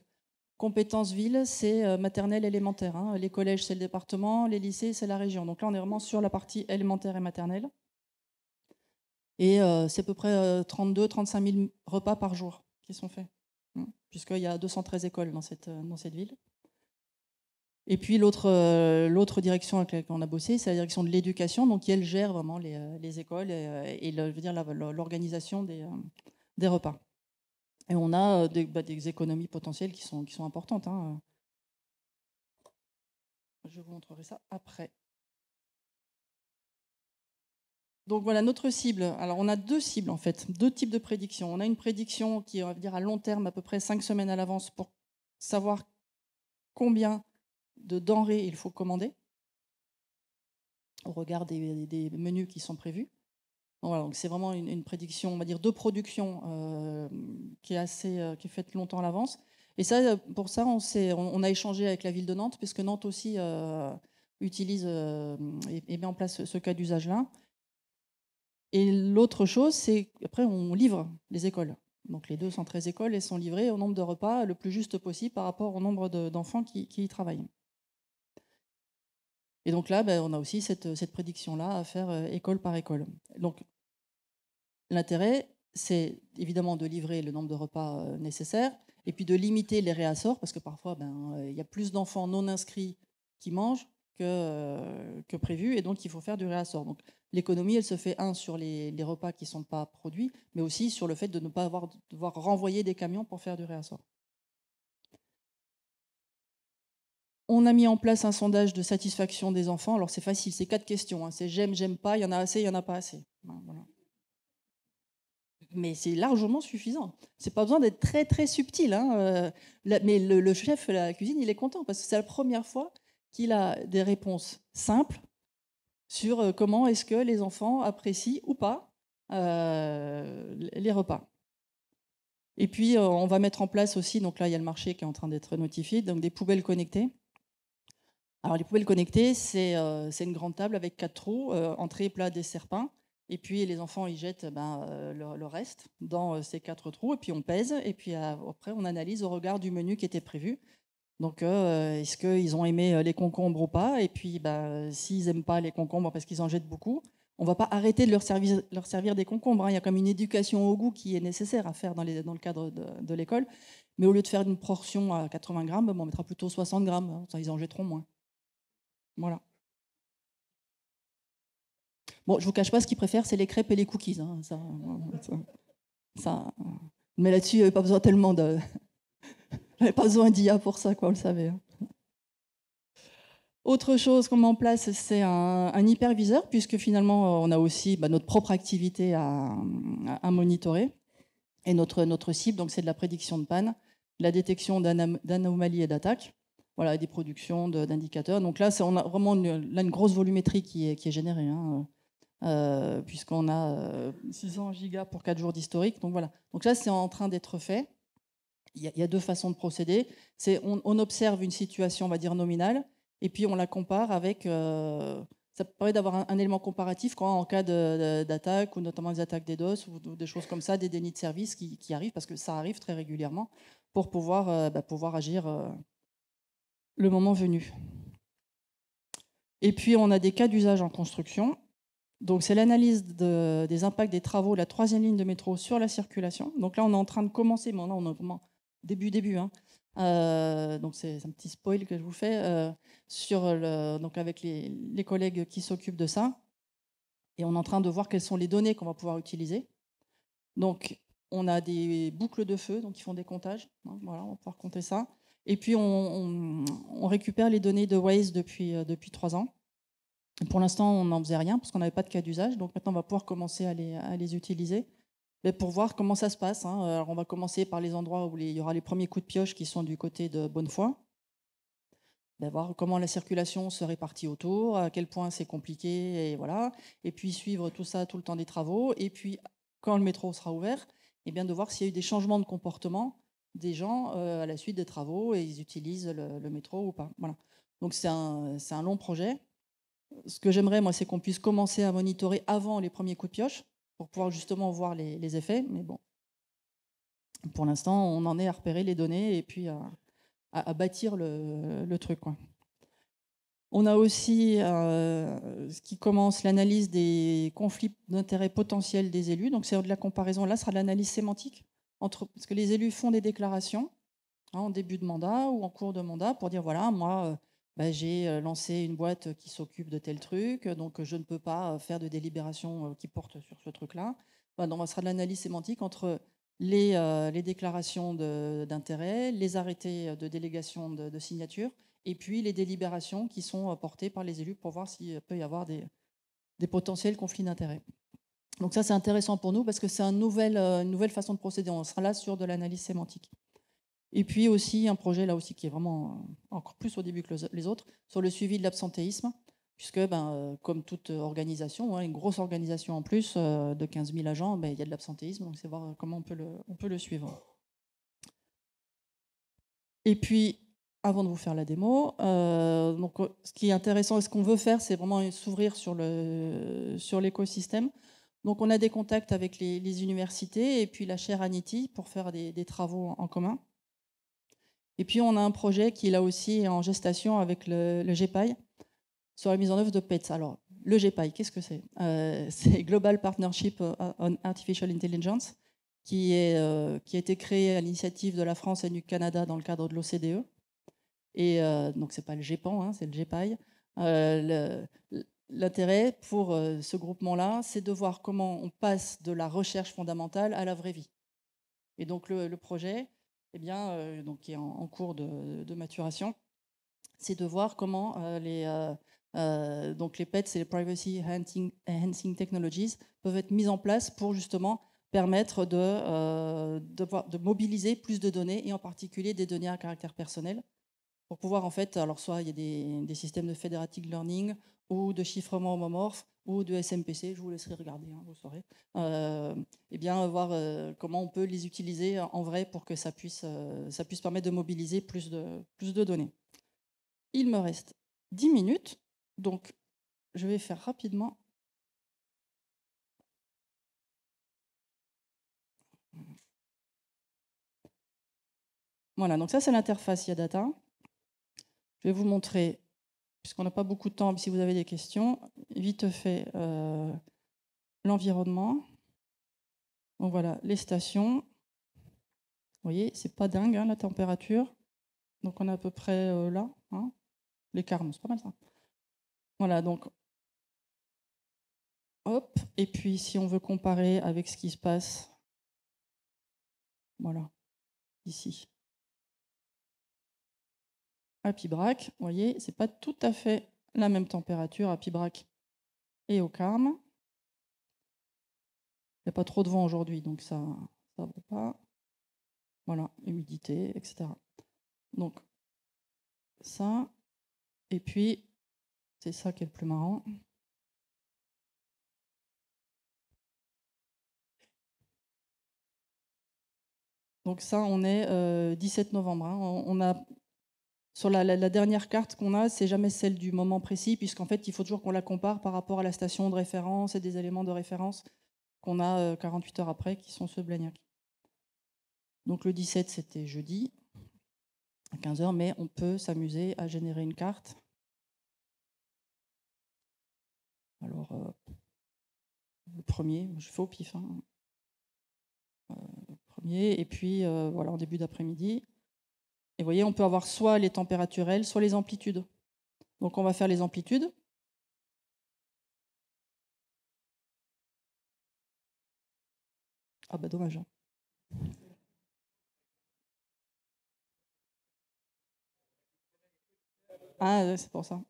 Speaker 4: compétences ville, c'est euh, maternelle élémentaire. Hein. Les collèges, c'est le département, les lycées, c'est la région. Donc là, on est vraiment sur la partie élémentaire et maternelle. Et euh, c'est à peu près 32-35 euh, 000 repas par jour qui sont faits, hein, puisqu'il y a 213 écoles dans cette, dans cette ville. Et puis l'autre direction avec laquelle on a bossé, c'est la direction de l'éducation, donc elle gère vraiment les, écoles et, l'organisation des, des repas. Et on a bah, des, économies potentielles qui sont, qui sont importantes. Hein, Je vous montrerai ça après. Donc voilà notre cible. Alors on a deux cibles en fait, deux types de prédictions. On a une prédiction qui va dire à long terme, à peu près cinq semaines à l'avance, pour savoir combien de denrées il faut commander au regard des menus qui sont prévus c'est vraiment une, prédiction, on va dire, de production euh, qui est assez, euh, qui est faite longtemps à l'avance. Et ça, euh, pour ça, on, a échangé avec la ville de Nantes, puisque Nantes aussi utilise et, met en place ce, cas d'usage-là. Et l'autre chose, c'est après on livre les écoles. Donc les 213 écoles, elles sont livrées au nombre de repas le plus juste possible par rapport au nombre d'enfants qui y travaillent. Et donc là, ben, on a aussi cette, prédiction-là à faire euh, école par école. Donc l'intérêt, c'est évidemment de livrer le nombre de repas euh, nécessaires et puis de limiter les réassorts parce que parfois, ben, euh, il y a plus d'enfants non inscrits qui mangent que, que, prévu et donc il faut faire du réassort. Donc l'économie, elle se fait, un, sur les, repas qui ne sont pas produits, mais aussi sur le fait de ne pas devoir renvoyer des camions pour faire du réassort. On a mis en place un sondage de satisfaction des enfants. Alors c'est facile, c'est quatre questions. Hein. C'est j'aime, j'aime pas, il y en a assez, il y en a pas assez. Hein, mais c'est largement suffisant. C'est pas besoin d'être très très subtil. Hein, euh, mais le, chef de la cuisine, il est content parce que c'est la première fois qu'il a des réponses simples sur euh, comment est-ce que les enfants apprécient ou pas euh, les repas. Et puis, on va mettre en place aussi, donc là, il y a le marché qui est en train d'être notifié, donc des poubelles connectées. Alors les poubelles connectées, euh, c'est une grande table avec quatre trous, euh, entrée, plat, dessert, pain. Et puis les enfants ils jettent euh, ben, le, reste dans ces quatre trous, et puis on pèse, et puis après on analyse au regard du menu qui était prévu. Donc est-ce qu'ils ont aimé les concombres ou pas Et puis ben, s'ils n'aiment pas les concombres parce qu'ils en jettent beaucoup, on ne va pas arrêter de leur servir, des concombres. Hein. Il y a comme une éducation au goût qui est nécessaire à faire dans, les, dans le cadre de, l'école. Mais au lieu de faire une portion à 80 grammes, ben, on mettra plutôt 60 grammes, hein. ils en jetteront moins. Voilà. Bon, je vous cache pas, ce qu'ils préfèrent, c'est les crêpes et les cookies. Hein. Ça, Mais là-dessus, il n'y avait pas besoin tellement de. pas besoin d'IA pour ça, quoi, On le savait. Hein. Autre chose qu'on met en place, c'est un, hyperviseur, puisque finalement, on a aussi bah, notre propre activité à, monitorer. Et notre, notre cible, donc c'est de la prédiction de panne, la détection d'anomalies et d'attaques voilà, des productions d'indicateurs. Donc là, on a vraiment une, grosse volumétrie qui est, générée, hein. euh, puisqu'on a 600 euh, gigas pour 4 jours d'historique. Donc voilà. Donc là, c'est en train d'être fait. Il y, a deux façons de procéder. on, observe une situation, on va dire nominale, et puis on la compare avec. Euh, ça permet d'avoir un, élément comparatif quand, en cas d'attaque, ou notamment des attaques des DOS ou des choses comme ça, des dénis de service qui, arrivent, parce que ça arrive très régulièrement, pour pouvoir, bah, pouvoir agir le moment venu. Et puis, on a des cas d'usage en construction. Donc, c'est l'analyse de, des impacts des travaux, la troisième ligne de métro sur la circulation. Donc là, on est en train de commencer, mais on est vraiment début, début. Hein. Euh, donc, c'est un petit spoil que je vous fais euh, sur donc avec les, collègues qui s'occupent de ça. Et on est en train de voir quelles sont les données qu'on va pouvoir utiliser. Donc, on a des boucles de feu, donc ils font des comptages. Hein, voilà, on va pouvoir compter ça. Et puis, on, récupère les données de Waze depuis, euh, depuis trois ans. Pour l'instant, on n'en faisait rien parce qu'on n'avait pas de cas d'usage. Donc maintenant, on va pouvoir commencer à les, utiliser mais pour voir comment ça se passe. Hein. Alors, on va commencer par les endroits où il y aura les premiers coups de pioche qui sont du côté de Bonnefoy. D'avoir comment la circulation se répartit autour, à quel point c'est compliqué, et voilà. Et puis suivre tout ça tout le temps des travaux. Et puis, quand le métro sera ouvert, eh bien, de voir s'il y a eu des changements de comportement des gens euh, à la suite des travaux et ils utilisent le, métro ou pas. Voilà. Donc c'est un, un, long projet. Ce que j'aimerais, moi, c'est qu'on puisse commencer à monitorer avant les premiers coups de pioche pour pouvoir justement voir les, effets. Mais bon, pour l'instant, on en est à repérer les données et puis à, bâtir le, truc. On a aussi euh, ce qui commence l'analyse des conflits d'intérêts potentiels des élus. Donc c'est de la comparaison. Là, ce sera de l'analyse sémantique parce que les élus font des déclarations hein, en début de mandat ou en cours de mandat pour dire voilà, moi, euh, bah, j'ai euh, lancé une boîte qui s'occupe de tel truc, donc euh, je ne peux pas faire de délibération qui porte sur ce truc-là. donc bah, ce sera de l'analyse sémantique entre les, déclarations d'intérêt, les arrêtés de délégation de, signature, et puis les délibérations qui sont portées par les élus pour voir s'il peut y avoir des, des potentiels conflits d'intérêts. Donc ça, c'est intéressant pour nous parce que c'est euh, une nouvelle façon de procéder. On sera là sur de l'analyse sémantique. Et puis aussi un projet là aussi qui est vraiment euh, encore plus au début que les autres sur le suivi de l'absentéisme, puisque ben, euh, comme toute organisation, hein, une grosse organisation en plus de 15 000 agents, ben, il y a de l'absentéisme, donc c'est voir comment on peut, le, suivre. Et puis avant de vous faire la démo. ce qui est intéressant et ce qu'on veut faire, c'est vraiment s'ouvrir sur l'écosystème. Donc on a des contacts avec les, universités et puis la chaire Aniti pour faire des, travaux en commun. Et puis on a un projet qui est là aussi en gestation avec le, le sur la mise en œuvre de PETS. Alors le GEPAI, qu'est-ce que c'est euh, C'est Global Partnership on Artificial Intelligence euh, qui, a été créé à l'initiative de la France et du Canada dans le cadre de l'OCDE. Et euh, donc, ce n'est pas le GEPAN, hein, c'est le GEPAI l'intérêt pour euh, ce groupement-là, c'est de voir comment on passe de la recherche fondamentale à la vraie vie. Et donc le, projet, eh bien, euh, donc, qui est en, cours de, maturation, c'est de voir comment euh, les, donc les PETS et les Privacy Enhancing Technologies peuvent être mises en place pour justement permettre de, de, mobiliser plus de données, et en particulier des données à caractère personnel, pour pouvoir en fait, alors soit il y a des, systèmes de federated learning ou de chiffrement homomorphe ou de SMPC, je vous laisserai regarder, hein, vous saurez, et euh, eh bien voir euh, comment on peut les utiliser en vrai pour que ça puisse, euh, ça puisse permettre de mobiliser plus de, plus de données. Il me reste 10 minutes, donc je vais faire rapidement. Voilà, donc ça c'est l'interface IADATA vous montrer, puisqu'on n'a pas beaucoup de temps, si vous avez des questions, vite fait euh, l'environnement. Donc voilà, les stations. Vous voyez, c'est pas dingue hein, la température. Donc on est à peu près euh, là. Hein.
Speaker 1: Les carmes, c'est pas mal ça. Voilà, donc hop. Et puis si on veut comparer avec ce qui se passe, voilà,
Speaker 4: ici à Pibrac, vous voyez, c'est pas tout à fait la même température à Pibrac et au Carme. Il n'y a pas trop de vent aujourd'hui, donc ça ne vaut pas.
Speaker 1: Voilà, humidité, etc. Donc, ça. Et puis, c'est ça qui est le plus marrant.
Speaker 4: Donc ça, on est 17 euh, novembre. Hein. On, a sur la, dernière carte qu'on a, c'est jamais celle du moment précis, puisqu'en fait, il faut toujours qu'on la compare par rapport à la station de référence et des éléments de référence qu'on a 48 euh, heures après, qui sont ceux de Blagnac. Donc le 17, c'était jeudi, à 15h, mais on peut s'amuser à générer une carte. Alors, euh, le premier, je fais au pif. Hein. Euh, le premier, et puis voilà, en début d'après-midi. Et vous voyez, on peut avoir soit les températurelles, soit les amplitudes. Donc on va faire les amplitudes.
Speaker 1: Ah bah dommage. Hein. Ah, c'est pour ça.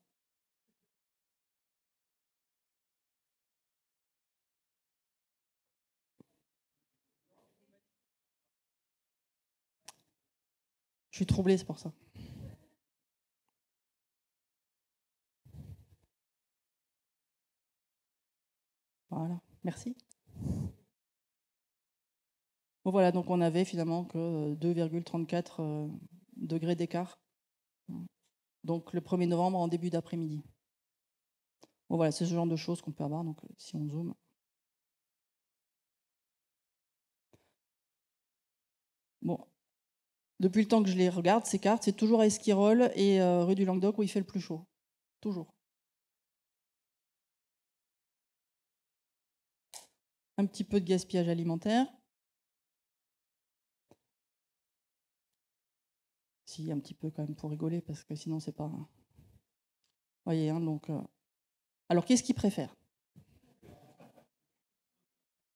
Speaker 1: suis troublée, c'est pour ça.
Speaker 4: Voilà, merci. Bon voilà, donc on avait finalement que 2,34 euh, euh, degrés d'écart. Donc le 1er novembre en début d'après-midi. Bon voilà, c'est ce genre de choses qu'on peut avoir, donc euh, si on zoome.
Speaker 1: Bon, depuis le temps que je les regarde, ces cartes, c'est toujours à Esquirol et euh, rue du Languedoc où il fait le plus chaud. Toujours. Un petit peu de gaspillage alimentaire. Si, un petit peu quand même pour rigoler, parce que sinon c'est pas.
Speaker 4: Voyez, hein, donc. Euh. Alors qu'est-ce qu'ils préfèrent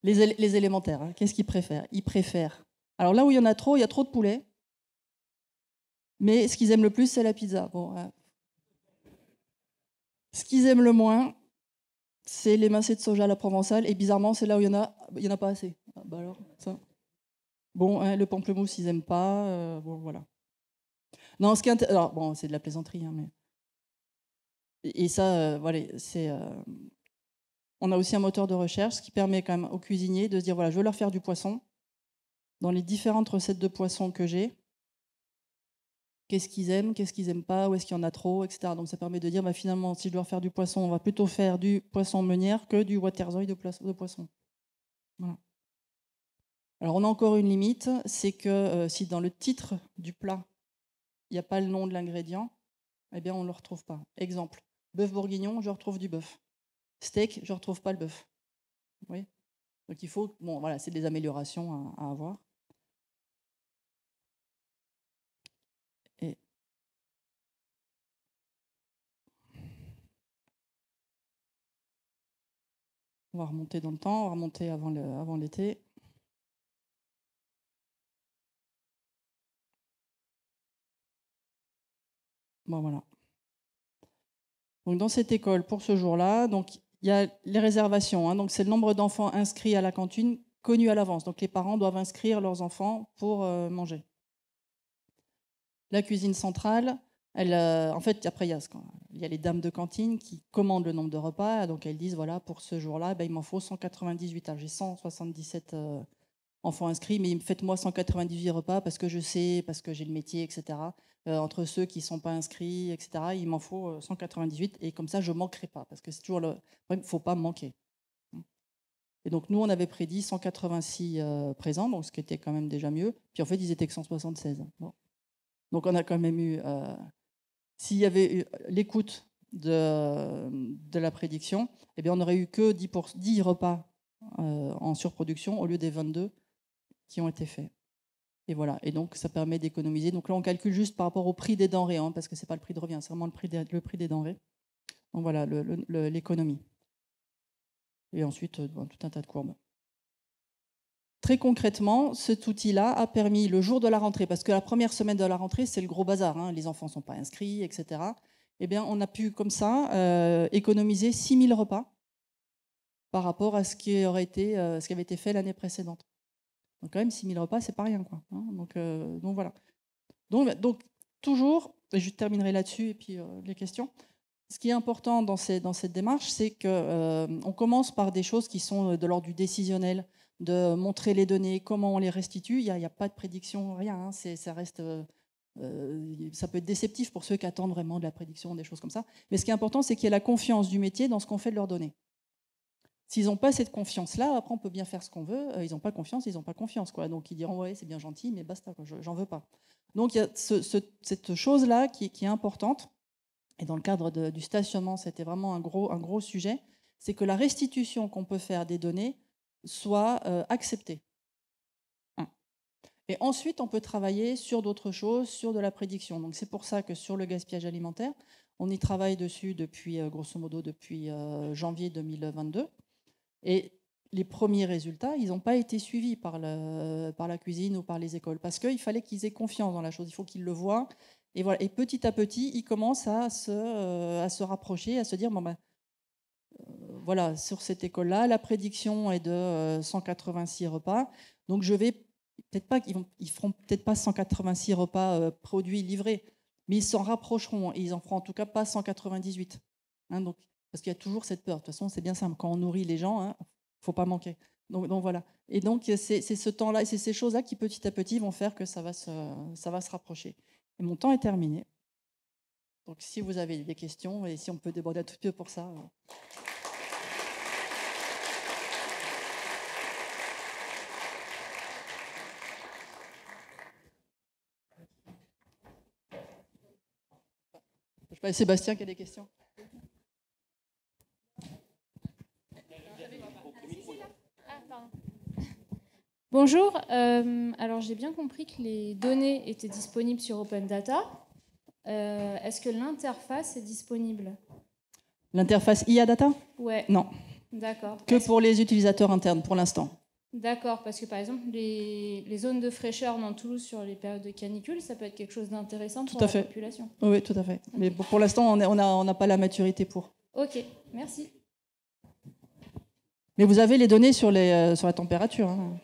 Speaker 4: les, les, élémentaires, hein. qu'est-ce qu'ils préfèrent Ils préfèrent. Alors là où il y en a trop, il y a trop de poulets. Mais ce qu'ils aiment le plus, c'est la pizza. Bon, Ce qu'ils aiment le moins, c'est les massés de soja à la provençale. Et bizarrement, c'est là où il y en a, en a pas assez. Ah, bah bon, hein, le pamplemousse, ils n'aiment pas. Euh, bon, voilà. Non, ce qui alors, bon, c'est de la plaisanterie, hein, mais. Et ça, euh, voilà, c'est. Euh, on a aussi un moteur de recherche qui permet quand même aux cuisiniers de se dire voilà, je veux leur faire du poisson dans les différentes recettes de poisson que j'ai qu'est-ce qu'ils aiment, qu'est-ce qu'ils n'aiment pas, où est-ce qu'il y en a trop, etc. Donc ça permet de dire, bah, finalement, si je dois faire du poisson, on va plutôt faire du poisson meunière que du waterzoil de, de poisson. Alors on a encore une limite, c'est que euh, si dans le titre du plat, il n'y a pas le nom de l'ingrédient, eh bien on ne le retrouve pas. Exemple, bœuf bourguignon, je retrouve du bœuf. Steak, je ne retrouve pas le bœuf. Oui. Donc il faut, bon voilà, c'est des améliorations à avoir.
Speaker 1: On va remonter dans le temps, on va remonter avant l'été. bon, voilà.
Speaker 4: dans cette école, pour ce jour-là, donc il y a les réservations. Hein. donc, c'est le nombre d'enfants inscrits à la cantine connu à l'avance. Donc, les parents doivent inscrire leurs enfants pour euh, manger. La cuisine centrale, elle, euh, en fait, après, il y, a, il y, a les dames de cantine qui commandent le nombre de repas. Donc, elles disent, voilà, pour ce jour-là, ben, il m'en faut 198. Alors, j'ai 177 euh, enfants inscrits, mais faites-moi 198 repas parce que je sais, parce que j'ai le métier, etc. Euh, entre ceux qui ne sont pas inscrits, etc., il m'en faut 198. Et comme ça, je ne manquerai pas parce que c'est toujours le il ne faut pas manquer. Et donc, nous, on avait prédit 186 présents, donc ce qui était quand même déjà mieux. Puis, en fait, ils étaient que 176. Hein. Donc, on a quand même eu s'il y avait l'écoute de, la prédiction, eh bien, on n'aurait eu que 10, repas euh, en surproduction au lieu des 22 qui ont été faits. Et voilà. Et donc, ça permet d'économiser. Donc là, on calcule juste par rapport au prix des denrées, hein, parce que ce n'est pas le prix de revient, c'est vraiment le prix des, le prix des denrées. Donc voilà, l'économie. Et ensuite, euh, tout un tas de courbes. Très concrètement, cet outil-là a permis le jour de la rentrée, parce que la première semaine de la rentrée, c'est le gros bazar, hein. les enfants ne sont pas inscrits, etc. Eh bien, on a pu, comme ça, euh, économiser économiser 000 repas par rapport à ce qui, aurait été, euh, ce qui avait été fait l'année précédente. Donc, quand même, 6 000 repas, c'est pas rien. Quoi, hein. donc, euh, donc, voilà. Donc, toujours, je terminerai là-dessus, et puis les questions. Ce qui est important dans, dans cette démarche, c'est qu'on commence par des choses qui sont de l'ordre du décisionnel de montrer les données, comment on les restitue. Il n'y a, pas de prédiction, rien. Hein. C'est, ça reste. Euh, euh, ça peut être déceptif pour ceux qui attendent vraiment de la prédiction, des choses comme ça. Mais ce qui est important, c'est qu'il y ait la confiance du métier dans ce qu'on fait de leurs données. S'ils n'ont pas cette confiance-là, après on peut bien faire ce qu'on veut. Euh, ils n'ont pas confiance, ils n'ont pas confiance. Quoi. Donc ils diront oui, c'est bien gentil, mais basta, j'en veux pas. Donc il y a cette chose-là qui, est importante. Et dans le cadre du stationnement, c'était vraiment un gros, un gros sujet. C'est que la restitution qu'on peut faire des données, soit accepté. Et ensuite, on peut travailler sur d'autres choses, sur de la prédiction. Donc c'est pour ça que sur le gaspillage alimentaire, on y travaille dessus depuis, grosso modo, depuis janvier 2022. Et les premiers résultats, ils n'ont pas été suivis par, la cuisine ou par les écoles, parce qu'il fallait qu'ils aient confiance dans la chose, il faut qu'ils le voient. Et, voilà. et petit à petit, ils commencent à se, rapprocher, à se dire, bon ben voilà, sur cette école-là. La prédiction est de 186 euh, repas. Donc je vais peut-être pas, ils, vont, ils feront peut-être pas 186 repas euh, produits livrés, mais ils s'en rapprocheront et ils en feront en tout cas pas 198. Hein, donc, parce qu'il y a toujours cette peur. De toute façon, c'est bien simple. Quand on nourrit les gens, hein, faut pas manquer. Donc, donc voilà. Et donc c'est ce temps-là, c'est ces choses-là qui petit à petit vont faire que ça va se, rapprocher. Et mon temps est terminé. Donc si vous avez des questions et si on peut déborder un tout petit peu pour ça. Euh. Sébastien qui a des questions. Bonjour, euh, alors j'ai bien compris
Speaker 2: que les données étaient disponibles sur Open Data. Euh, est-ce que l'interface est disponible
Speaker 4: L'interface IA Data Ouais. Non. D'accord. Que pour les utilisateurs internes pour l'instant.
Speaker 2: D'accord, parce que par exemple, les, zones de fraîcheur dans Toulouse sur les périodes de canicule, ça peut être quelque chose d'intéressant pour tout à la fait. population.
Speaker 4: Oui, tout à fait. Mais pour, l'instant, on n'a pas la maturité pour.
Speaker 2: Ok, merci.
Speaker 4: Mais vous avez les données sur, les, euh, sur la température. Hein.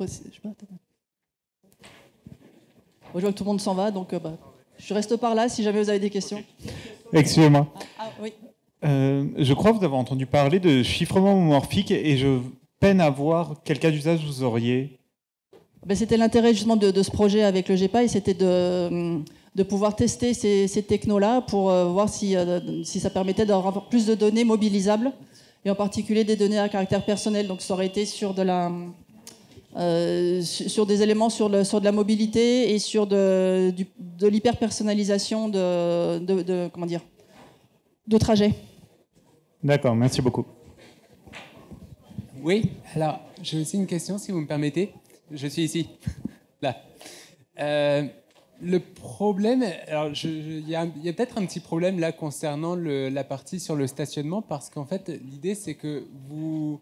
Speaker 4: Je que tout le monde s'en va, donc euh, bah, je reste par là si jamais vous avez des questions. Excusez-moi. Oui.
Speaker 3: Euh, je crois que vous avez entendu parler de chiffrement morphique et je peine à voir quel cas d'usage vous auriez.
Speaker 4: Ben, c'était l'intérêt justement de, ce projet avec le GEPA et c'était de, pouvoir tester ces, technos-là pour euh, voir euh, si, ça permettait d'avoir plus de données mobilisables et en particulier des données à caractère personnel. Donc ça aurait été sur de la, sur des éléments sur, le, sur de la mobilité et sur de, de l'hyper-personnalisation de, comment dire, de trajet.
Speaker 3: D'accord, merci beaucoup.
Speaker 2: Oui, alors j'ai aussi une question si vous me permettez. Je suis ici, là. Euh, le problème, alors il y a, peut-être un petit problème là concernant la partie sur le stationnement parce qu'en fait l'idée c'est que vous,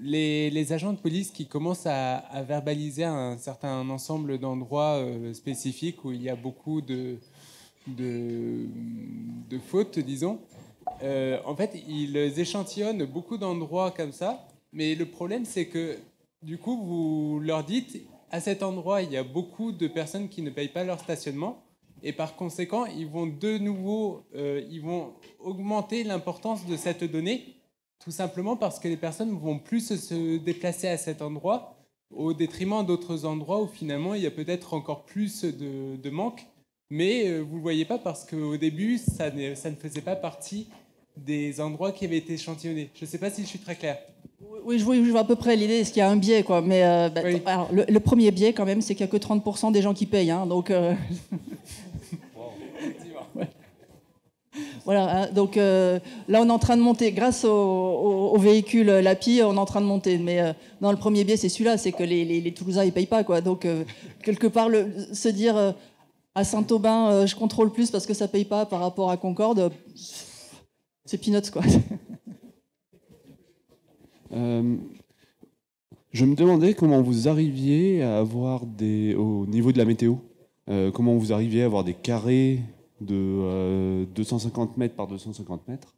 Speaker 2: les, agents de police qui commencent à, verbaliser un certain ensemble d'endroits euh, spécifiques où il y a beaucoup de, de, de fautes, disons, euh, en fait, ils échantillonnent beaucoup d'endroits comme ça, mais le problème, c'est que du coup, vous leur dites, à cet endroit, il y a beaucoup de personnes qui ne payent pas leur stationnement, et par conséquent, ils vont de nouveau, euh, ils vont augmenter l'importance de cette donnée, tout simplement parce que les personnes vont plus se déplacer à cet endroit, au détriment d'autres endroits où finalement, il y a peut-être encore plus de, de manque mais euh, vous ne le voyez pas parce qu'au début, ça ne, faisait pas partie des endroits qui avaient été échantillonnés. Je ne sais pas si je suis très clair.
Speaker 4: Oui, je vois, à peu près l'idée, est-ce qu'il y a un biais quoi, mais euh, bah, le, premier biais quand même, c'est qu'il n'y a que 30% des gens qui payent, hein, donc... Euh, voilà, hein, donc là on est en train de monter, grâce au, véhicule LAPI, on est en train de monter, mais dans le premier biais c'est celui-là, c'est que les, Toulousains ne payent pas, quoi, donc quelque part se dire à Saint-Aubin, euh, je contrôle plus parce que ça paye pas par rapport à Concorde, c'est peanuts quoi. Euh, je me demandais comment vous arriviez à avoir des.
Speaker 2: au niveau de la météo, euh, comment vous arriviez à avoir des carrés de 250 mètres par 250 mètres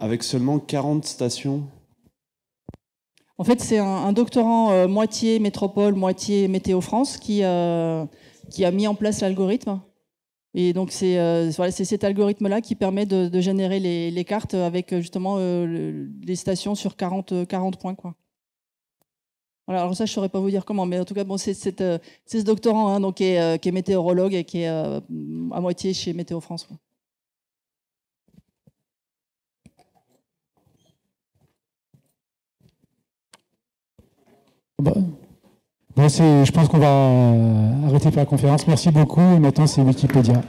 Speaker 2: avec seulement 40 stations
Speaker 4: En fait, c'est un, un, doctorant moitié métropole, moitié Météo France qui qui a mis en place l'algorithme. Et donc c'est euh, c'est cet algorithme-là qui permet de, générer les, cartes avec euh, justement euh, les stations sur 40, 40 euh, points. Quoi. Voilà, alors ça, je ne saurais pas vous dire comment, mais en tout cas, bon, c'est ce doctorant hein, donc, qui, est, météorologue et qui est à moitié chez Météo France.
Speaker 1: Bon. Bon, je pense qu'on va
Speaker 3: euh, arrêter pour la conférence. Merci beaucoup. Et maintenant, c'est Wikipédia.